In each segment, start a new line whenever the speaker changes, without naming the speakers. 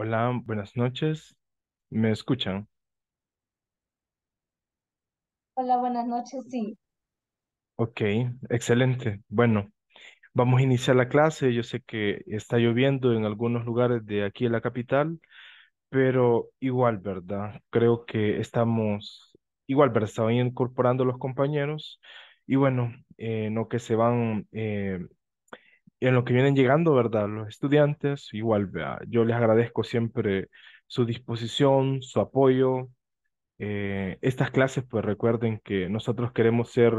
Hola, buenas noches. ¿Me escuchan?
Hola, buenas noches, sí.
Ok, excelente.
Bueno, vamos a iniciar la clase. Yo sé que está lloviendo en algunos lugares de aquí en la capital, pero igual, ¿verdad? Creo que estamos, igual, ¿verdad? Estaban incorporando los compañeros y bueno, eh, no que se van eh, en lo que vienen llegando, ¿verdad? Los estudiantes, igual, vea, yo les agradezco siempre su disposición, su apoyo. Eh, estas clases, pues recuerden que nosotros queremos ser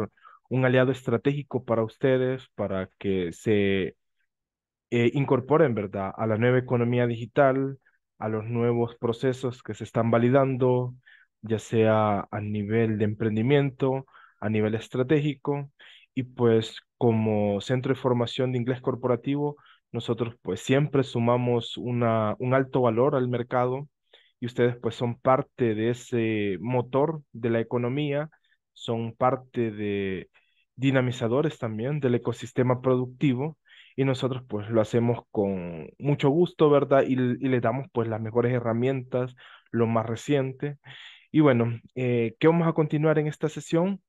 un aliado estratégico para ustedes, para que se eh, incorporen, ¿verdad?, a la nueva economía digital, a los nuevos procesos que se están validando, ya sea a nivel de emprendimiento, a nivel estratégico, y pues como centro de formación de inglés corporativo, nosotros pues siempre sumamos un alto valor al mercado y ustedes pues son parte de ese motor de la economía, son parte de dinamizadores también del ecosistema productivo y nosotros pues lo hacemos con mucho gusto, ¿verdad? Y, le damos pues las mejores herramientas, lo más reciente. Y bueno, eh, ¿qué vamos a continuar en esta sesión?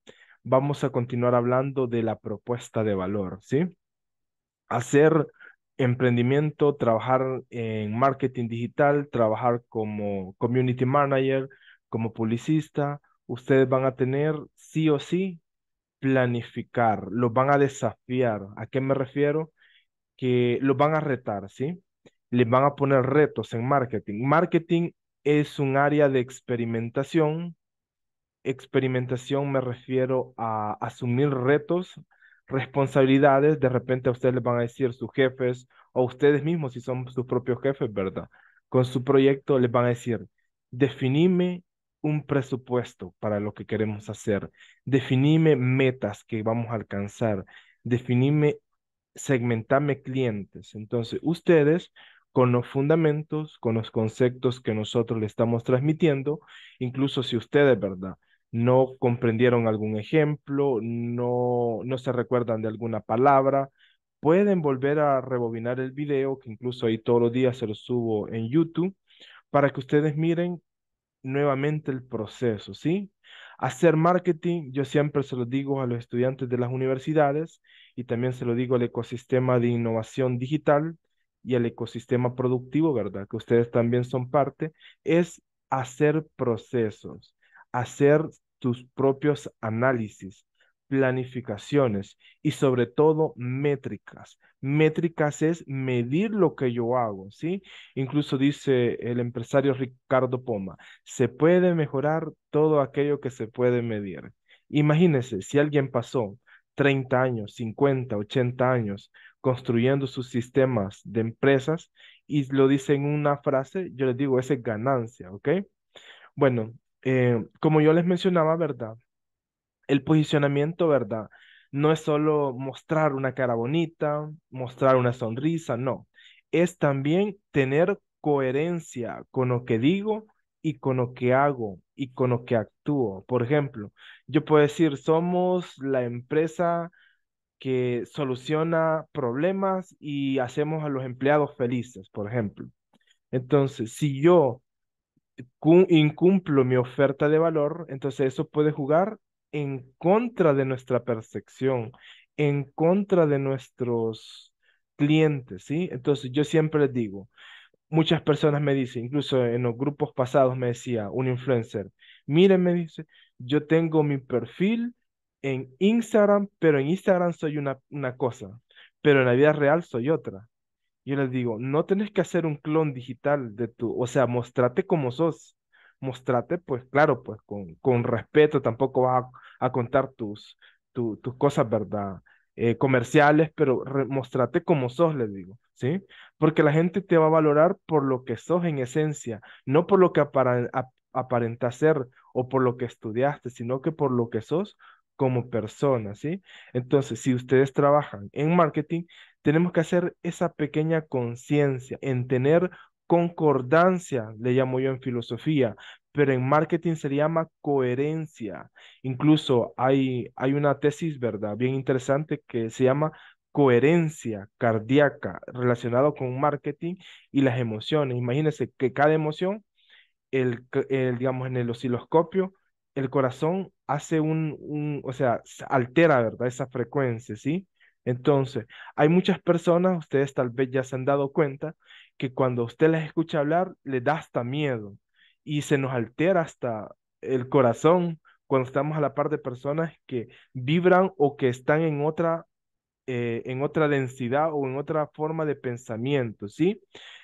vamos a continuar hablando de la propuesta de valor, ¿sí? Hacer emprendimiento, trabajar en marketing digital, trabajar como community manager, como publicista, ustedes van a tener sí o sí planificar, los van a desafiar. ¿A qué me refiero? Que los van a retar, ¿sí? Les van a poner retos en marketing. Marketing es un área de experimentación experimentación me refiero a asumir retos, responsabilidades. De repente a ustedes les van a decir sus jefes o ustedes mismos si son sus propios jefes, ¿verdad? Con su proyecto les van a decir, definime un presupuesto para lo que queremos hacer, definime metas que vamos a alcanzar, definime, segmentarme clientes. Entonces, ustedes con los fundamentos, con los conceptos que nosotros le estamos transmitiendo, incluso si ustedes, ¿verdad? no comprendieron algún ejemplo, no, no se recuerdan de alguna palabra, pueden volver a rebobinar el video, que incluso ahí todos los días se lo subo en YouTube, para que ustedes miren nuevamente el proceso, ¿sí? Hacer marketing, yo siempre se lo digo a los estudiantes de las universidades y también se lo digo al ecosistema de innovación digital y al ecosistema productivo, ¿verdad? Que ustedes también son parte, es hacer procesos hacer tus propios análisis, planificaciones y sobre todo métricas. Métricas es medir lo que yo hago, ¿sí? Incluso dice el empresario Ricardo Poma, se puede mejorar todo aquello que se puede medir. Imagínense, si alguien pasó 30 años, 50, 80 años construyendo sus sistemas de empresas y lo dice en una frase, yo les digo, esa es ganancia, ¿ok? Bueno, eh, como yo les mencionaba, ¿verdad? El posicionamiento, ¿verdad? No es solo mostrar una cara bonita, mostrar una sonrisa, no. Es también tener coherencia con lo que digo y con lo que hago y con lo que actúo. Por ejemplo, yo puedo decir, somos la empresa que soluciona problemas y hacemos a los empleados felices, por ejemplo. Entonces, si yo incumplo mi oferta de valor, entonces eso puede jugar en contra de nuestra percepción, en contra de nuestros clientes, ¿sí? Entonces yo siempre les digo, muchas personas me dicen, incluso en los grupos pasados me decía un influencer, miren, me dice, yo tengo mi perfil en Instagram, pero en Instagram soy una, una cosa, pero en la vida real soy otra. Yo les digo, no tenés que hacer un clon digital de tu, o sea, mostrate como sos, mostrate, pues claro, pues con, respeto, tampoco vas a, contar tus, tus cosas, ¿verdad? Eh, comerciales, pero mostrate como sos, les digo, ¿sí? Porque la gente te va a valorar por lo que sos en esencia, no por lo que aparentas ser o por lo que estudiaste, sino que por lo que sos como persona, ¿sí? Entonces, si ustedes trabajan en marketing, tenemos que hacer esa pequeña conciencia en tener concordancia, le llamo yo en filosofía, pero en marketing se llama coherencia. Incluso hay, hay una tesis, ¿verdad? Bien interesante que se llama coherencia cardíaca relacionado con marketing y las emociones. Imagínense que cada emoción, el, digamos, en el osciloscopio, el corazón hace un, un, o sea, altera, ¿verdad? Esa frecuencia, ¿sí? Entonces, hay muchas personas, ustedes tal vez ya se han dado cuenta, que cuando usted les escucha hablar, le da hasta miedo y se nos altera hasta el corazón cuando estamos a la par de personas que vibran o que están en otra, eh, en otra densidad o en otra forma de pensamiento, ¿sí?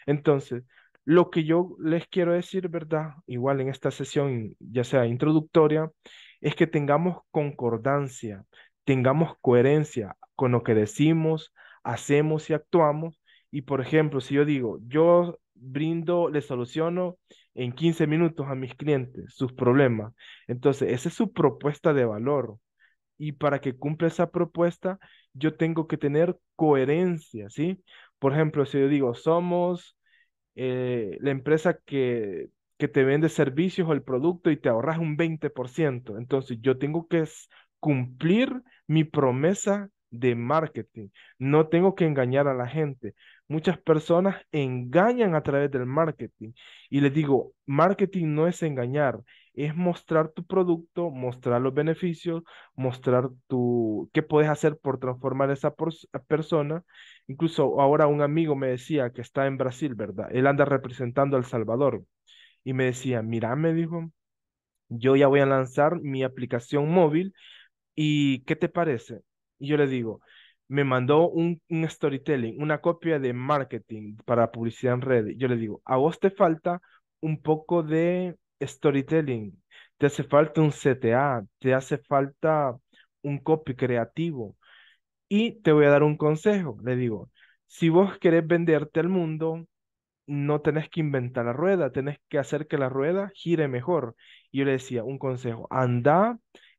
Entonces, lo que yo les quiero decir, ¿verdad? Igual en esta sesión, ya sea introductoria, es que tengamos concordancia, tengamos coherencia, con lo que decimos, hacemos y actuamos. Y por ejemplo, si yo digo, yo brindo, le soluciono en 15 minutos a mis clientes sus problemas. Entonces, esa es su propuesta de valor. Y para que cumpla esa propuesta, yo tengo que tener coherencia, ¿sí? Por ejemplo, si yo digo, somos eh, la empresa que, que te vende servicios o el producto y te ahorras un 20%, entonces yo tengo que cumplir mi promesa de marketing. No tengo que engañar a la gente. Muchas personas engañan a través del marketing. Y les digo, marketing no es engañar, es mostrar tu producto, mostrar los beneficios, mostrar tu qué puedes hacer por transformar esa persona. Incluso ahora un amigo me decía que está en Brasil, ¿verdad? Él anda representando a El Salvador. Y me decía, mira, me dijo, yo ya voy a lanzar mi aplicación móvil. ¿Y qué te parece? Y yo le digo, me mandó un, storytelling, una copia de marketing para publicidad en red. Yo le digo, a vos te falta un poco de storytelling, te hace falta un CTA, te hace falta un copy creativo. Y te voy a dar un consejo, le digo, si vos querés venderte al mundo, no tenés que inventar la rueda, tenés que hacer que la rueda gire mejor. Y yo le decía, un consejo, anda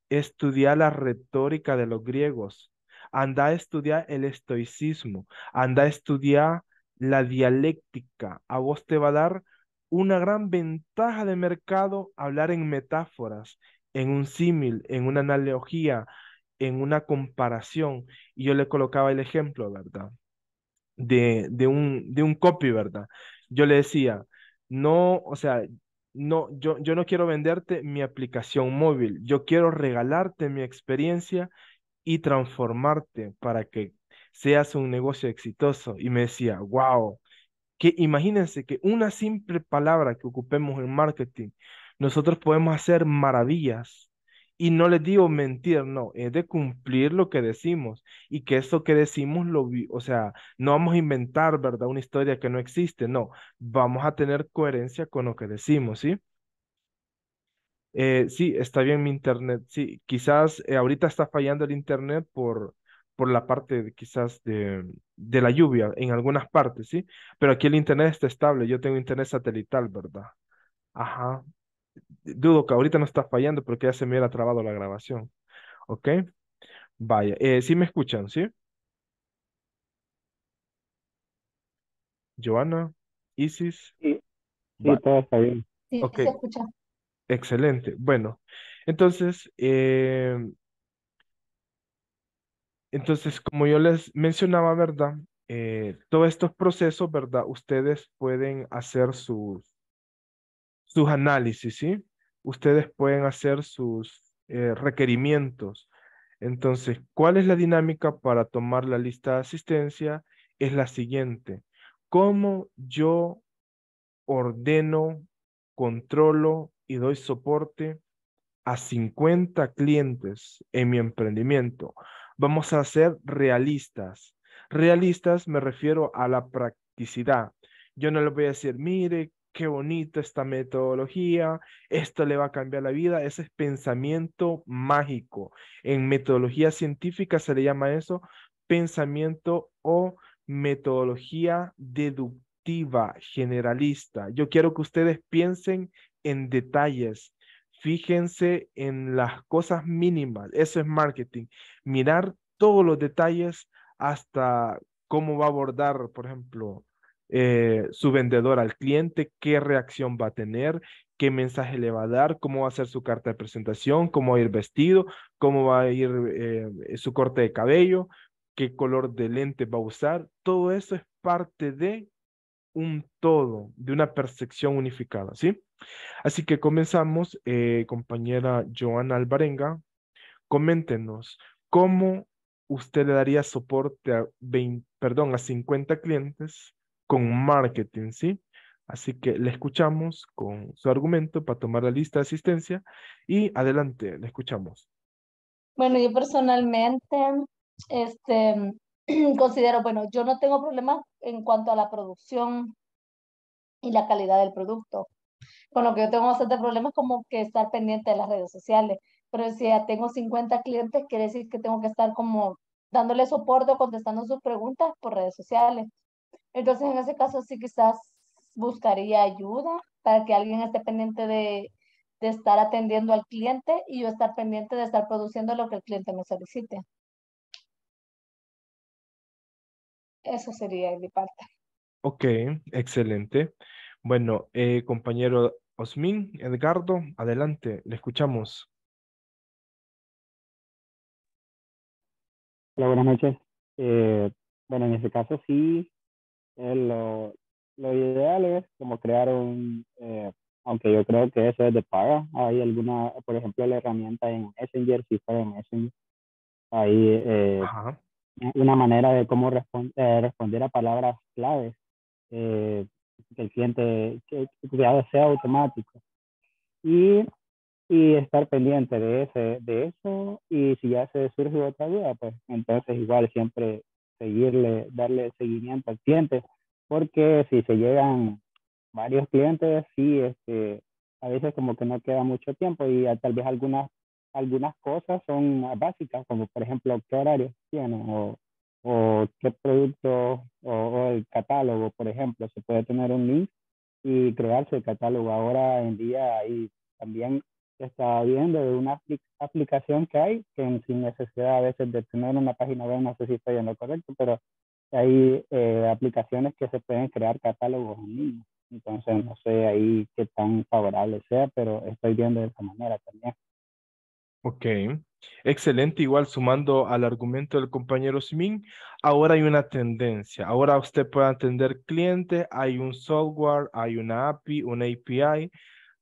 Estudiar la retórica de los griegos. Anda a estudiar el estoicismo. Anda a estudiar la dialéctica. A vos te va a dar una gran ventaja de mercado hablar en metáforas, en un símil, en una analogía, en una comparación. Y yo le colocaba el ejemplo, ¿verdad? De, de, un, de un copy, ¿verdad? Yo le decía, no, o sea, no, yo, yo no quiero venderte mi aplicación móvil, yo quiero regalarte mi experiencia y transformarte para que seas un negocio exitoso. Y me decía, wow, que imagínense que una simple palabra que ocupemos en marketing, nosotros podemos hacer maravillas y no les digo mentir, no, es de cumplir lo que decimos y que eso que decimos lo, o sea, no vamos a inventar, ¿verdad? Una historia que no existe, no, vamos a tener coherencia con lo que decimos, ¿sí? Eh, sí, está bien mi internet, sí, quizás eh, ahorita está fallando el internet por, por la parte de, quizás de, de la lluvia en algunas partes, ¿sí? Pero aquí el internet está estable, yo tengo internet satelital, ¿verdad? Ajá, dudo que ahorita no está fallando porque ya se me hubiera trabado la grabación. ¿Ok? Vaya, eh, si me escuchan, ¿sí? Joana, Isis. Sí, sí bien. Sí, se escucha. Excelente. Bueno, entonces, em, entonces, como yo les mencionaba, ¿verdad? Eh, todos estos procesos, ¿verdad? Ustedes pueden hacer sus, sus análisis, ¿sí? Ustedes pueden hacer sus eh, requerimientos. Entonces, ¿cuál es la dinámica para tomar la lista de asistencia? Es la siguiente. ¿Cómo yo ordeno, controlo y doy soporte a 50 clientes en mi emprendimiento? Vamos a ser realistas. Realistas me refiero a la practicidad. Yo no les voy a decir, mire, qué bonita esta metodología, esto le va a cambiar la vida, ese es pensamiento mágico. En metodología científica se le llama eso pensamiento o metodología deductiva generalista. Yo quiero que ustedes piensen en detalles, fíjense en las cosas mínimas, eso es marketing, mirar todos los detalles hasta cómo va a abordar, por ejemplo, eh, su vendedor al cliente, qué reacción va a tener, qué mensaje le va a dar, cómo va a ser su carta de presentación, cómo va a ir vestido, cómo va a ir eh, su corte de cabello, qué color de lente va a usar. Todo eso es parte de un todo, de una percepción unificada, ¿sí? Así que comenzamos, eh, compañera Joana Albarenga, coméntenos cómo usted le daría soporte a perdón, a 50 clientes con marketing, ¿sí? Así que le escuchamos con su argumento para tomar la lista de asistencia y adelante, le escuchamos.
Bueno, yo personalmente este, considero, bueno, yo no tengo problemas en cuanto a la producción y la calidad del producto. Con lo que yo tengo bastante problemas como que estar pendiente de las redes sociales. Pero si ya tengo 50 clientes, quiere decir que tengo que estar como dándole soporte o contestando sus preguntas por redes sociales. Entonces, en ese caso sí quizás buscaría ayuda para que alguien esté pendiente de, de estar atendiendo al cliente y yo estar pendiente de estar produciendo lo que el cliente me solicite. Eso sería mi parte.
Ok, excelente. Bueno, eh, compañero Osmin, Edgardo, adelante, le escuchamos.
Hola, buenas noches.
Eh, bueno, en ese caso sí, eh, lo, lo, ideal es como crear un, eh, aunque yo creo que eso es de paga, hay alguna, por ejemplo, la herramienta en Messenger, si fuera en Messenger, hay eh, eh, una manera de cómo eh, responder a palabras claves que el cliente, que, sea automático. Y y estar pendiente de ese de eso y si ya se surge otra duda pues entonces igual siempre seguirle, darle seguimiento al cliente, porque si se llegan varios clientes, sí, este, a veces como que no queda mucho tiempo y tal vez algunas, algunas cosas son básicas, como por ejemplo qué horario tiene, o, qué producto o, el catálogo, por ejemplo, se puede tener un link y crearse el catálogo. Ahora en día y también está estaba viendo de una aplicación que hay, que sin necesidad a veces de tener una página web, no sé si estoy en lo correcto, pero hay eh, aplicaciones que se pueden crear catálogos en Entonces, no sé ahí qué tan favorable sea, pero estoy viendo de esa manera también.
Ok, excelente. Igual sumando al argumento del compañero Simín, ahora hay una tendencia. Ahora usted puede atender clientes, hay un software, hay una API, una API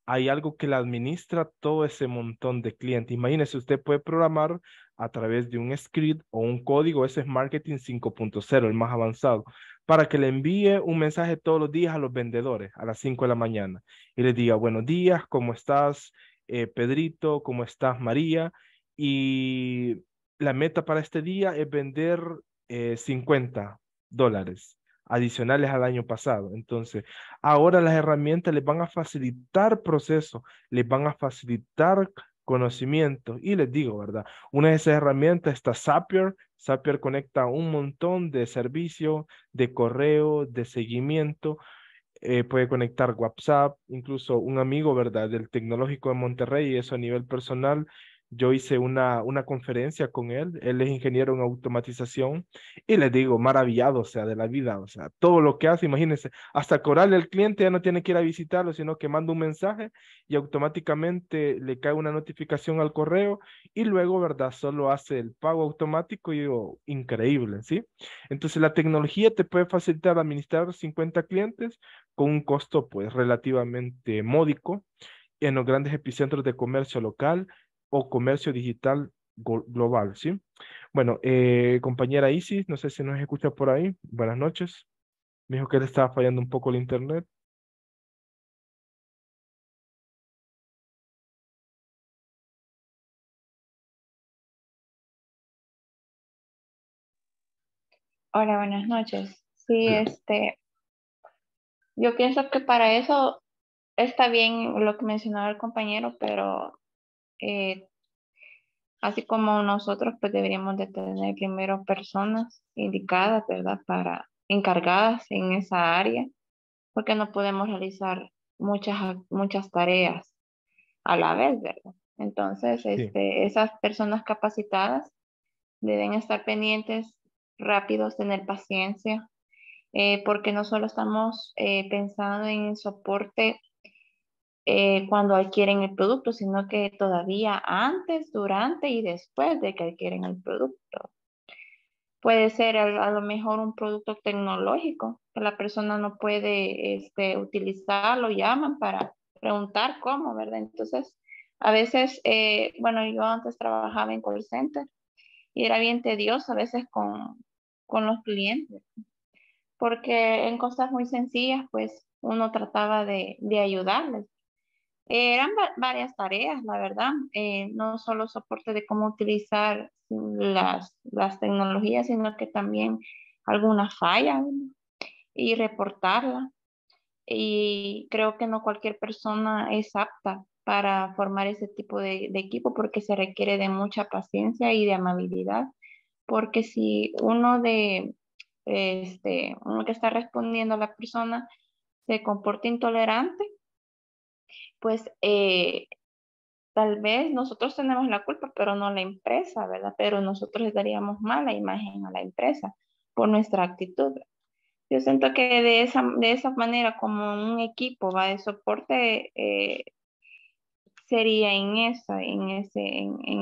hay algo que la administra todo ese montón de clientes. Imagínese, usted puede programar a través de un script o un código, ese es marketing 5.0, el más avanzado, para que le envíe un mensaje todos los días a los vendedores a las 5 de la mañana y le diga, buenos días, ¿cómo estás, eh, Pedrito? ¿Cómo estás, María? Y la meta para este día es vender 50 eh, dólares adicionales al año pasado. Entonces, ahora las herramientas les van a facilitar proceso les van a facilitar conocimiento. Y les digo, ¿verdad? Una de esas herramientas está Zapier. Zapier conecta un montón de servicios, de correo, de seguimiento. Eh, puede conectar WhatsApp, incluso un amigo, ¿verdad? Del tecnológico de Monterrey, y eso a nivel personal, yo hice una, una conferencia con él, él es ingeniero en automatización y le digo, maravillado, o sea, de la vida, o sea, todo lo que hace, imagínense, hasta correrle al cliente ya no tiene que ir a visitarlo, sino que manda un mensaje y automáticamente le cae una notificación al correo y luego, ¿verdad? Solo hace el pago automático y digo, increíble, ¿sí? Entonces, la tecnología te puede facilitar administrar 50 clientes con un costo, pues, relativamente módico en los grandes epicentros de comercio local, o comercio digital global, ¿sí? Bueno, eh, compañera Isis, no sé si nos escucha por ahí. Buenas noches. Me dijo que le estaba fallando un poco el internet.
Hola, buenas noches. Sí, este, yo pienso que para eso está bien lo que mencionaba el compañero, pero eh, así como nosotros, pues deberíamos de tener primero personas indicadas, ¿verdad? Para encargadas en esa área, porque no podemos realizar muchas, muchas tareas a la vez, ¿verdad? Entonces, este, esas personas capacitadas deben estar pendientes, rápidos, tener paciencia, eh, porque no solo estamos eh, pensando en soporte eh, cuando adquieren el producto, sino que todavía antes, durante y después de que adquieren el producto. Puede ser a, lo mejor un producto tecnológico que la persona no puede este, utilizar, lo llaman para preguntar cómo, ¿verdad? Entonces, a veces, eh, bueno, yo antes trabajaba en call center y era bien tedioso a veces con, con los clientes, porque en cosas muy sencillas, pues uno trataba de, de ayudarles eran varias tareas, la verdad, eh, no solo soporte de cómo utilizar las, tecnologías, sino que también algunas falla y reportarla. Y creo que no cualquier persona es apta para formar ese tipo de, equipo porque se requiere de mucha paciencia y de amabilidad, porque si uno de, este, uno que está respondiendo a la persona se comporta intolerante, pues eh, tal vez nosotros tenemos la culpa, pero no la empresa, ¿verdad? Pero nosotros le daríamos mala imagen a la empresa por nuestra actitud. Yo siento que de esa, manera, como un equipo va de soporte, eh, sería en eso, en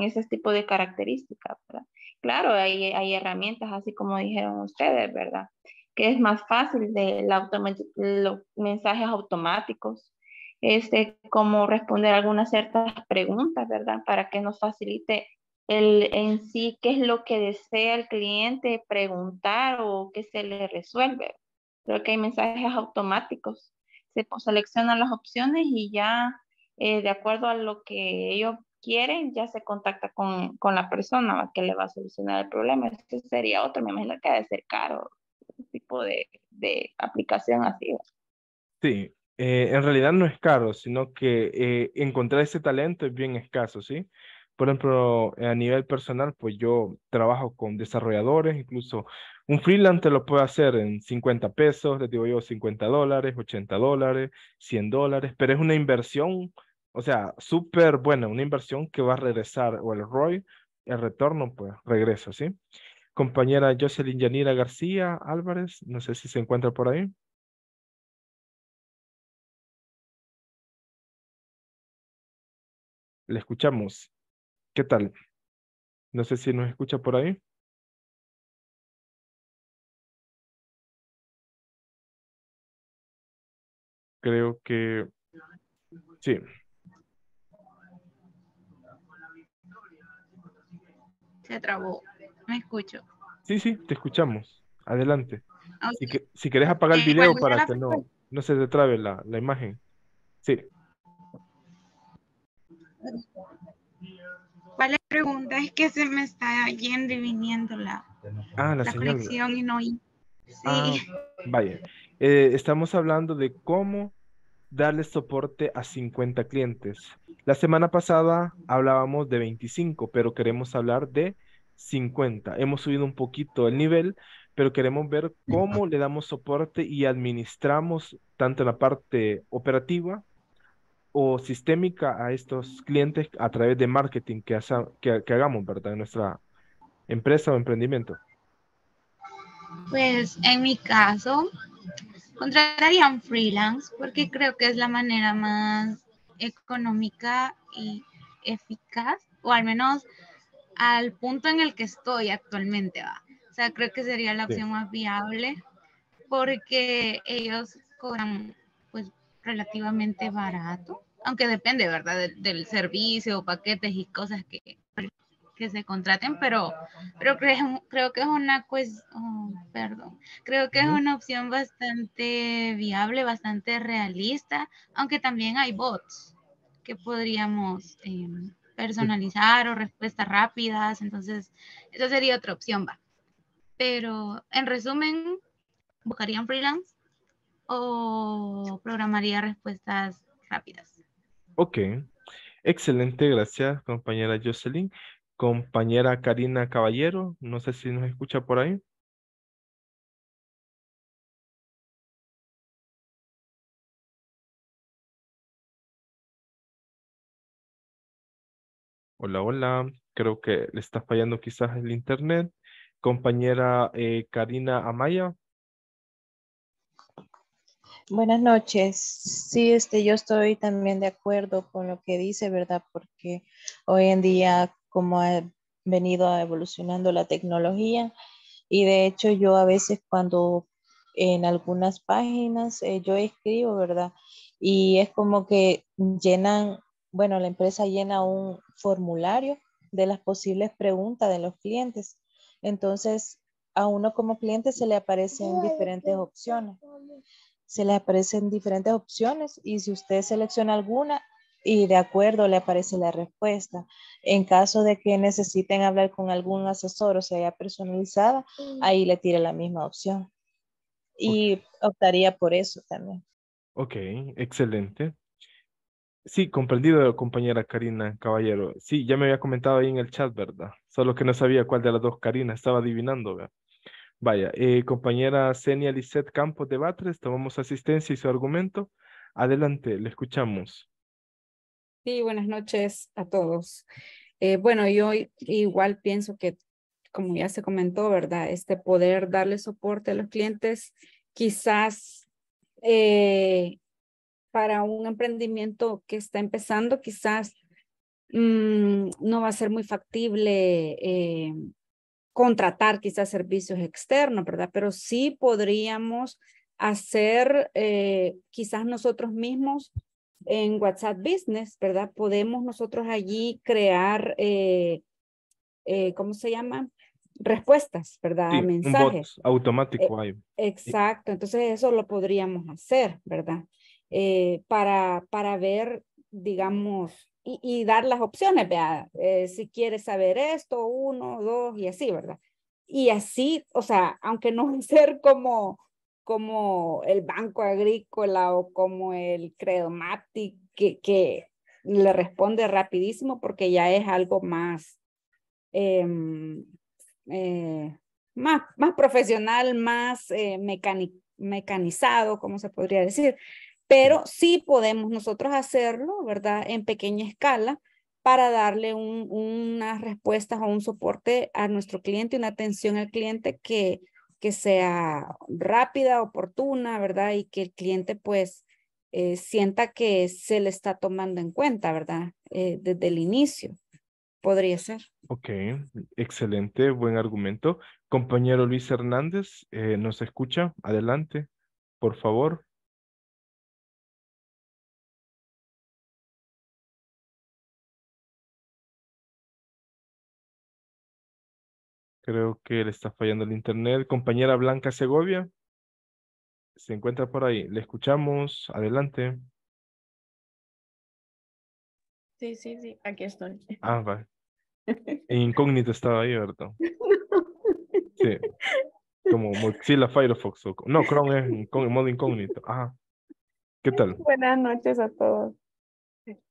ese, tipo de características, ¿verdad? Claro, hay, herramientas, así como dijeron ustedes, ¿verdad? Que es más fácil de los mensajes automáticos, este, como responder algunas ciertas preguntas, ¿verdad? Para que nos facilite el, en sí qué es lo que desea el cliente preguntar o qué se le resuelve. Creo que hay mensajes automáticos. Se seleccionan las opciones y ya eh, de acuerdo a lo que ellos quieren, ya se contacta con, la persona que le va a solucionar el problema. Eso sería otro, me imagino que ha de ser caro, tipo de, de aplicación así.
Sí,
eh, en realidad no es caro, sino que eh, encontrar ese talento es bien escaso, ¿sí? Por ejemplo, a nivel personal, pues yo trabajo con desarrolladores, incluso un freelancer lo puede hacer en 50 pesos, les digo yo 50 dólares, 80 dólares, 100 dólares, pero es una inversión, o sea, súper buena, una inversión que va a
regresar, o el ROI, el retorno, pues regresa,
¿sí? Compañera Jocelyn Yanira García Álvarez, no sé si se encuentra por ahí.
Le escuchamos. ¿Qué tal? No sé si nos escucha por ahí. Creo
que sí.
Se trabó. Me escucho.
Sí, sí, te escuchamos.
Adelante. Si, que, querés apagar el eh, video para que no, no se te trabe la, la
imagen. Sí.
¿Cuál es la pregunta? Es que se me está yendo y viniendo la,
ah, la, la
y no
ah, vaya, eh, estamos hablando de cómo darle soporte a 50 clientes. La semana pasada hablábamos de 25, pero queremos hablar de 50. Hemos subido un poquito el nivel, pero queremos ver cómo le damos soporte y administramos tanto la parte operativa o sistémica a estos clientes a través de marketing que, hagamos, ¿verdad? En nuestra empresa o emprendimiento.
Pues en mi caso, contrataría freelance porque creo que es la manera más económica y eficaz, o al menos al punto en el que estoy actualmente, va. O sea, creo que sería la opción más viable porque ellos cobran pues relativamente barato aunque depende, ¿verdad? Del, servicio servicio, paquetes y cosas que, se contraten, pero, creo, que es una pues, perdón, creo que es una opción bastante viable, bastante realista, aunque también hay bots que podríamos em, personalizar o respuestas rápidas, entonces esa sería otra opción, va. Pero en resumen, ¿buscarían freelance o programaría respuestas rápidas?
Ok, excelente, gracias compañera Jocelyn. Compañera Karina Caballero, no sé si nos escucha por ahí. Hola, hola. Creo que le está fallando quizás el internet. Compañera eh,
Karina Amaya, Buenas noches. Sí,
este, yo estoy también de acuerdo con lo que dice, ¿verdad? Porque hoy en día, como ha venido evolucionando la tecnología, y de hecho yo a veces cuando en algunas páginas eh, yo escribo, ¿verdad? Y es como que llenan, bueno, la empresa llena un formulario de las posibles preguntas de los clientes. Entonces, a uno como cliente se le aparecen diferentes opciones se le aparecen diferentes opciones y si usted selecciona alguna y de acuerdo le aparece la respuesta. En caso de que necesiten hablar con algún asesor o sea personalizada, mm. ahí le tira la misma opción. Y optaría por eso también.
Ok, excelente. Sí, comprendido, compañera Karina Caballero. Sí, ya me había comentado ahí en el chat, ¿verdad? Solo que no sabía cuál de las dos Karina estaba adivinando, ¿verdad? Vaya, eh, compañera Senia Lisset Campos de Batres, tomamos asistencia y su argumento. Adelante, le escuchamos.
Sí, buenas noches a todos. Eh, bueno, yo igual pienso que, como ya se comentó, ¿verdad? Este poder darle soporte a los clientes, quizás eh, para un emprendimiento que está empezando, quizás mm, no va a ser muy factible contratar quizás servicios externos, ¿verdad? Pero sí podríamos hacer eh, quizás nosotros mismos en WhatsApp Business, ¿verdad? Podemos nosotros allí crear, eh, eh, ¿cómo se llama? Respuestas, ¿verdad? mensajes. Un
automático e,
Exacto, entonces eso lo podríamos hacer, ¿verdad? para, para ver, digamos, y, dar las opciones, vea, eh, si quieres saber esto, uno, dos y así, ¿verdad? Y así, o sea, aunque no ser como, como el Banco Agrícola o como el Credomatic, que, que le responde rapidísimo porque ya es algo más, em, eh, más, más, profesional, más eh, mecanizado, ¿cómo se podría decir pero sí podemos nosotros hacerlo, ¿verdad? En pequeña escala para darle unas respuestas o un soporte a nuestro cliente, una atención al cliente que, que sea rápida, oportuna, ¿verdad? Y que el cliente pues eh, sienta que se le está tomando en cuenta, ¿verdad? Eh, desde el inicio. Podría ser.
Ok, excelente, buen argumento. Compañero Luis Hernández, eh, ¿nos escucha? Adelante, por favor.
Creo que le está fallando el internet. Compañera Blanca Segovia, se encuentra por ahí. Le escuchamos. Adelante.
Sí, sí, sí. Aquí estoy. Ah,
vale. E incógnito estaba ahí, ¿verdad?
Sí.
Como Mozilla Firefox. O... No, Chrome es en modo incógnito. Ajá. ¿Qué tal?
Buenas noches a todos.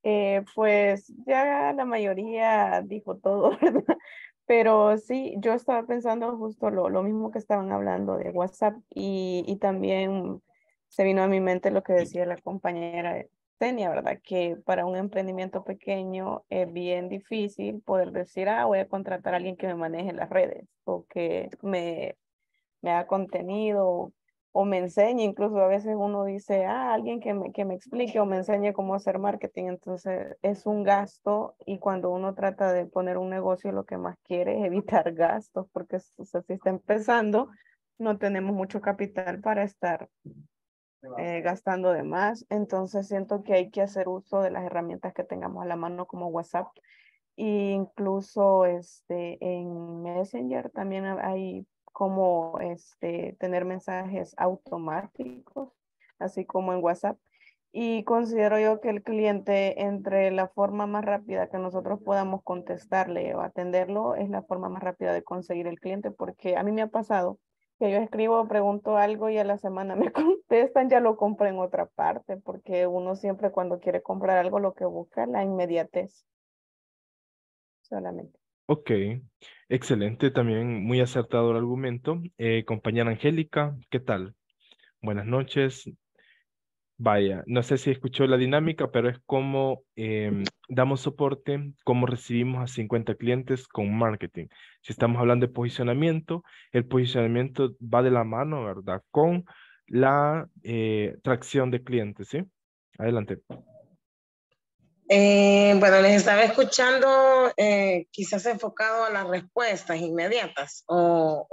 Eh, pues ya la mayoría dijo todo, ¿verdad? Pero sí, yo estaba pensando justo lo, mismo que estaban hablando de WhatsApp y, también se vino a mi mente lo que decía la compañera Tenia, ¿verdad? Que para un emprendimiento pequeño es bien difícil poder decir, ah, voy a contratar a alguien que me maneje las redes o que me, me haga contenido o me enseñe, incluso a veces uno dice, ah, alguien que me, que me explique o me enseñe cómo hacer marketing, entonces es un gasto y cuando uno trata de poner un negocio lo que más quiere es evitar gastos, porque si está empezando, no tenemos mucho capital para estar eh, gastando de más, entonces siento que hay que hacer uso de las herramientas que tengamos a la mano como WhatsApp. E incluso este, en Messenger también hay como este, tener mensajes automáticos, así como en WhatsApp. Y considero yo que el cliente, entre la forma más rápida que nosotros podamos contestarle o atenderlo, es la forma más rápida de conseguir el cliente, porque a mí me ha pasado que yo escribo, pregunto algo y a la semana me contestan, ya lo compré en otra parte, porque uno siempre cuando quiere comprar algo lo que busca es la inmediatez.
Solamente. Ok, excelente, también muy acertado el argumento. Eh, compañera Angélica, ¿qué tal? Buenas noches. Vaya, no sé si escuchó la dinámica, pero es como em, damos soporte, cómo recibimos a 50 clientes con marketing. Si estamos hablando de posicionamiento, el posicionamiento va de la mano, ¿verdad? Con la eh, tracción de clientes, ¿sí? Adelante.
Eh, bueno, les estaba escuchando eh, quizás enfocado a las respuestas inmediatas o,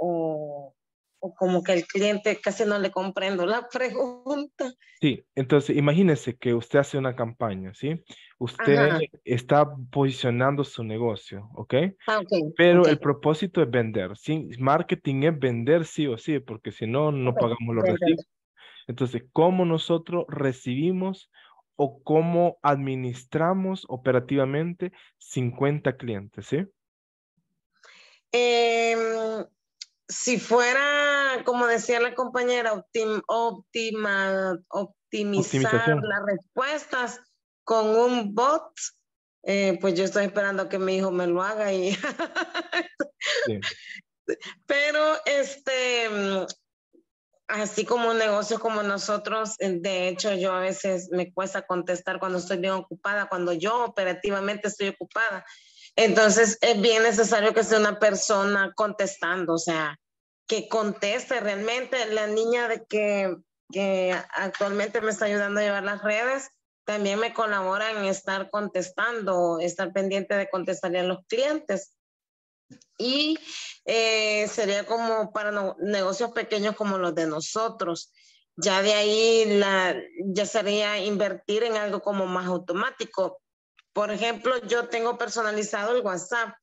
o, como que el cliente casi no le comprendo la pregunta.
Sí, entonces imagínese que usted hace una campaña, ¿sí? Usted está posicionando su negocio, ¿ok?
Ah, Pero el
propósito es vender, ¿sí? Marketing es vender sí o sí, porque si no, no pagamos los recibos. Entonces, ¿cómo nosotros recibimos o cómo administramos operativamente 50 clientes, ¿sí? Em, si fuera,
como decía la compañera, optimizar las respuestas con un bot, eh, pues yo estoy esperando que mi hijo me lo haga y... Pero este, mm, así como un negocio como nosotros, eh, de hecho yo a veces me cuesta contestar cuando estoy bien ocupada, cuando yo operativamente estoy ocupada. Entonces es bien necesario que sea una persona contestando, o sea, que conteste realmente. La niña de que, que actualmente me está ayudando a llevar las redes también me colabora en estar contestando, estar pendiente de contestarle a los clientes y eh, sería como para negocios pequeños como los de nosotros. Ya de ahí la, ya sería invertir en algo como más automático. Por ejemplo, yo tengo personalizado el WhatsApp.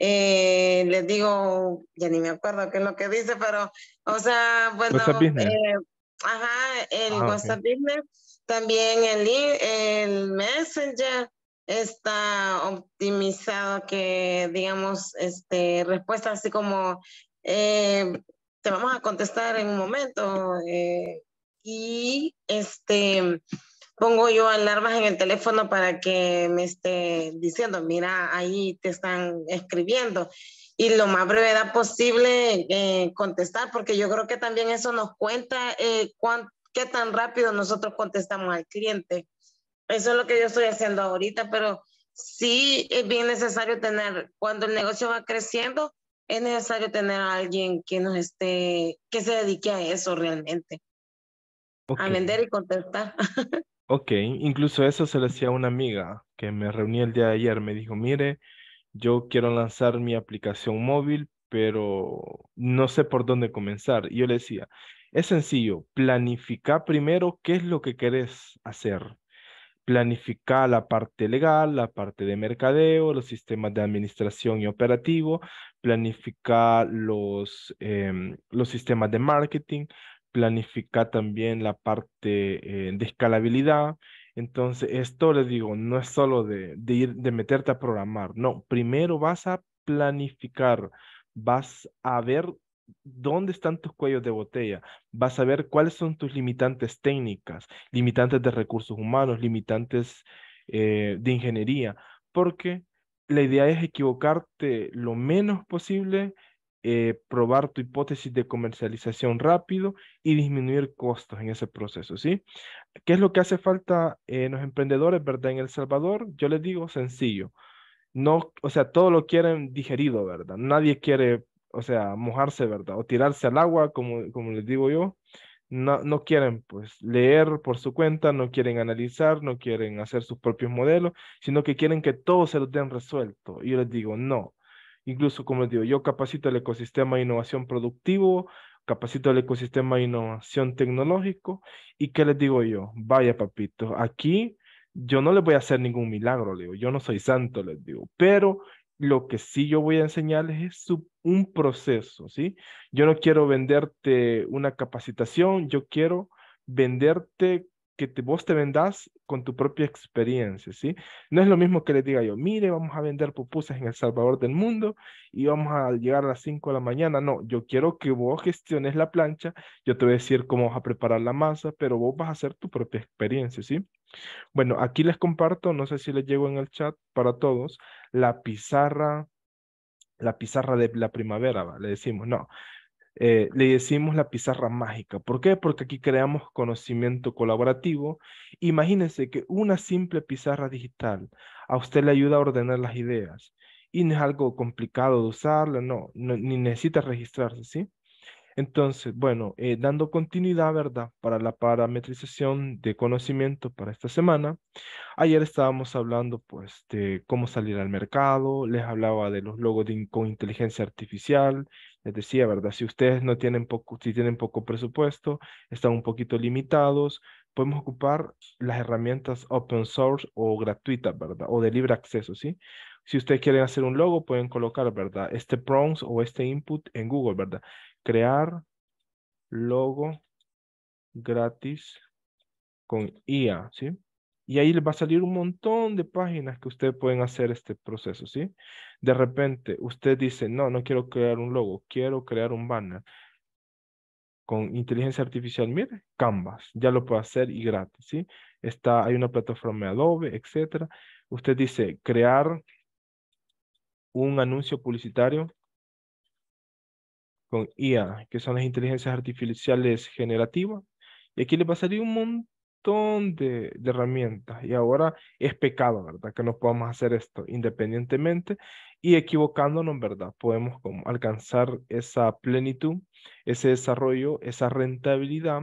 Eh, les digo, ya ni me acuerdo qué es lo que dice, pero, o sea, bueno, eh, ajá, el ah, WhatsApp Business, también el, el Messenger, está optimizado que digamos este, respuesta así como eh, te vamos a contestar en un momento eh, y este pongo yo alarmas en el teléfono para que me esté diciendo mira ahí te están escribiendo y lo más brevedad posible eh, contestar porque yo creo que también eso nos cuenta cuán, qué tan rápido nosotros contestamos al cliente eso es lo que yo estoy haciendo ahorita, pero sí es bien necesario tener, cuando el negocio va creciendo, es necesario tener a alguien que nos esté, que se dedique a eso realmente. A vender y contestar.
ok,
incluso eso se lo decía una amiga que me reuní el día de ayer, me dijo, mire, yo quiero lanzar mi aplicación móvil, pero no sé por dónde comenzar. Y yo le decía, es sencillo, planifica primero qué es lo que querés hacer planificar la parte legal, la parte de mercadeo, los sistemas de administración y operativo, planificar los, em, los sistemas de marketing, planificar también la parte eh, de escalabilidad. Entonces, esto les digo, no es solo de, de meterte a programar, no, primero vas a planificar, vas a ver dónde están tus cuellos de botella, vas a ver cuáles son tus limitantes técnicas, limitantes de recursos humanos, limitantes eh, de ingeniería, porque la idea es equivocarte lo menos posible, eh, probar tu hipótesis de comercialización rápido y disminuir costos en ese proceso, ¿sí? ¿Qué es lo que hace falta en los emprendedores, verdad? En El Salvador, yo les digo sencillo. No, o sea, todo lo quieren digerido, ¿verdad? Nadie quiere o sea, mojarse, ¿verdad? O tirarse al agua, como, como les digo yo. No, no quieren pues leer por su cuenta, no quieren analizar, no quieren hacer sus propios modelos, sino que quieren que todo se los den resuelto. Y yo les digo, no. Incluso, como les digo, yo capacito el ecosistema de innovación productivo, capacito el ecosistema de innovación tecnológico. ¿Y qué les digo yo? Vaya, papito, aquí yo no les voy a hacer ningún milagro, le digo, yo no soy santo, les digo, pero lo que sí yo voy a enseñarles es un proceso, ¿sí? Yo no quiero venderte una capacitación, yo quiero venderte que te, vos te vendas con tu propia experiencia, ¿sí? No es lo mismo que le diga yo, mire, vamos a vender pupusas en El Salvador del mundo y vamos a llegar a las 5 de la mañana. No, yo quiero que vos gestiones la plancha, yo te voy a decir cómo vas a preparar la masa, pero vos vas a hacer tu propia experiencia, ¿sí? Bueno, aquí les comparto, no sé si les llego en el chat para todos, la pizarra, la pizarra de la primavera, le decimos, no, eh, le decimos la pizarra mágica. ¿Por qué? Porque aquí creamos conocimiento colaborativo. Imagínense que una simple pizarra digital a usted le ayuda a ordenar las ideas y no es algo complicado de usarla, no ni necesita registrarse, ¿sí? Entonces, bueno, eh, dando continuidad, ¿verdad? Para la parametrización de conocimiento para esta semana, ayer estábamos hablando pues de cómo salir al mercado, les hablaba de los logos de, con inteligencia artificial, les decía, ¿verdad? Si ustedes no tienen poco, si tienen poco presupuesto, están un poquito limitados, podemos ocupar las herramientas open source o gratuitas, ¿verdad? O de libre acceso, ¿sí? Si ustedes quieren hacer un logo, pueden colocar, ¿verdad? Este prompts o este input en Google, ¿verdad? crear logo gratis con IA, ¿sí? Y ahí le va a salir un montón de páginas que ustedes pueden hacer este proceso, ¿sí? De repente, usted dice, no, no quiero crear un logo, quiero crear un banner. Con inteligencia artificial, mire, Canvas, ya lo puede hacer y gratis, ¿sí? Está, hay una plataforma de Adobe, etcétera. Usted dice, crear un anuncio publicitario con IA, que son las inteligencias artificiales generativas. Y aquí les va a un montón de, herramientas. Y ahora es pecado, ¿verdad? Que no podamos hacer esto independientemente y equivocándonos, ¿verdad? Podemos alcanzar esa plenitud, ese desarrollo, esa rentabilidad,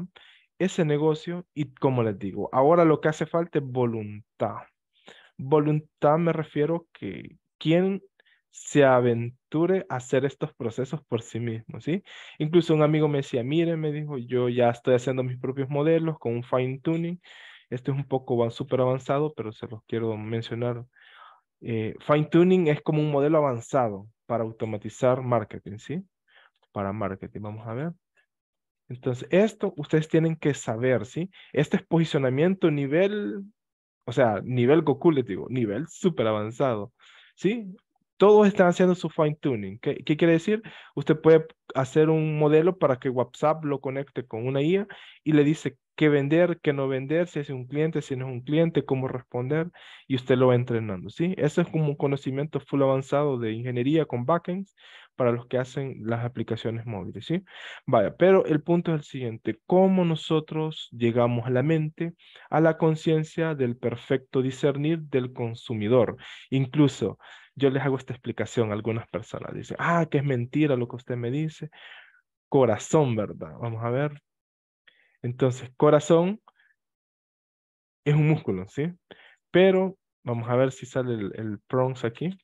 ese negocio y como les digo, ahora lo que hace falta es voluntad. Voluntad me refiero que quien se aventure a hacer estos procesos por sí mismo, ¿sí? Incluso un amigo me decía, mire, me dijo, yo ya estoy haciendo mis propios modelos con un fine tuning. Este es un poco súper avanzado, pero se los quiero mencionar. Eh, fine tuning es como un modelo avanzado para automatizar marketing, ¿sí? Para marketing, vamos a ver. Entonces, esto ustedes tienen que saber, ¿sí? Este es posicionamiento nivel, o sea, nivel Goku, nivel súper avanzado. ¿sí? todos están haciendo su fine tuning. ¿Qué, quiere decir? Usted puede hacer un modelo para que WhatsApp lo conecte con una IA y le dice qué vender, qué no vender, si es un cliente, si no es un cliente, cómo responder y usted lo va entrenando, ¿sí? Eso es como un conocimiento full avanzado de ingeniería con backends para los que hacen las aplicaciones móviles, ¿sí? Vaya, pero el punto es el siguiente, ¿cómo nosotros llegamos a la mente, a la conciencia del perfecto discernir del consumidor? Incluso yo les hago esta explicación a algunas personas. Dicen, ah, que es mentira lo que usted me dice. Corazón, ¿verdad? Vamos a ver. Entonces, corazón es un músculo, ¿sí? Pero vamos a ver si sale el, el prongs aquí.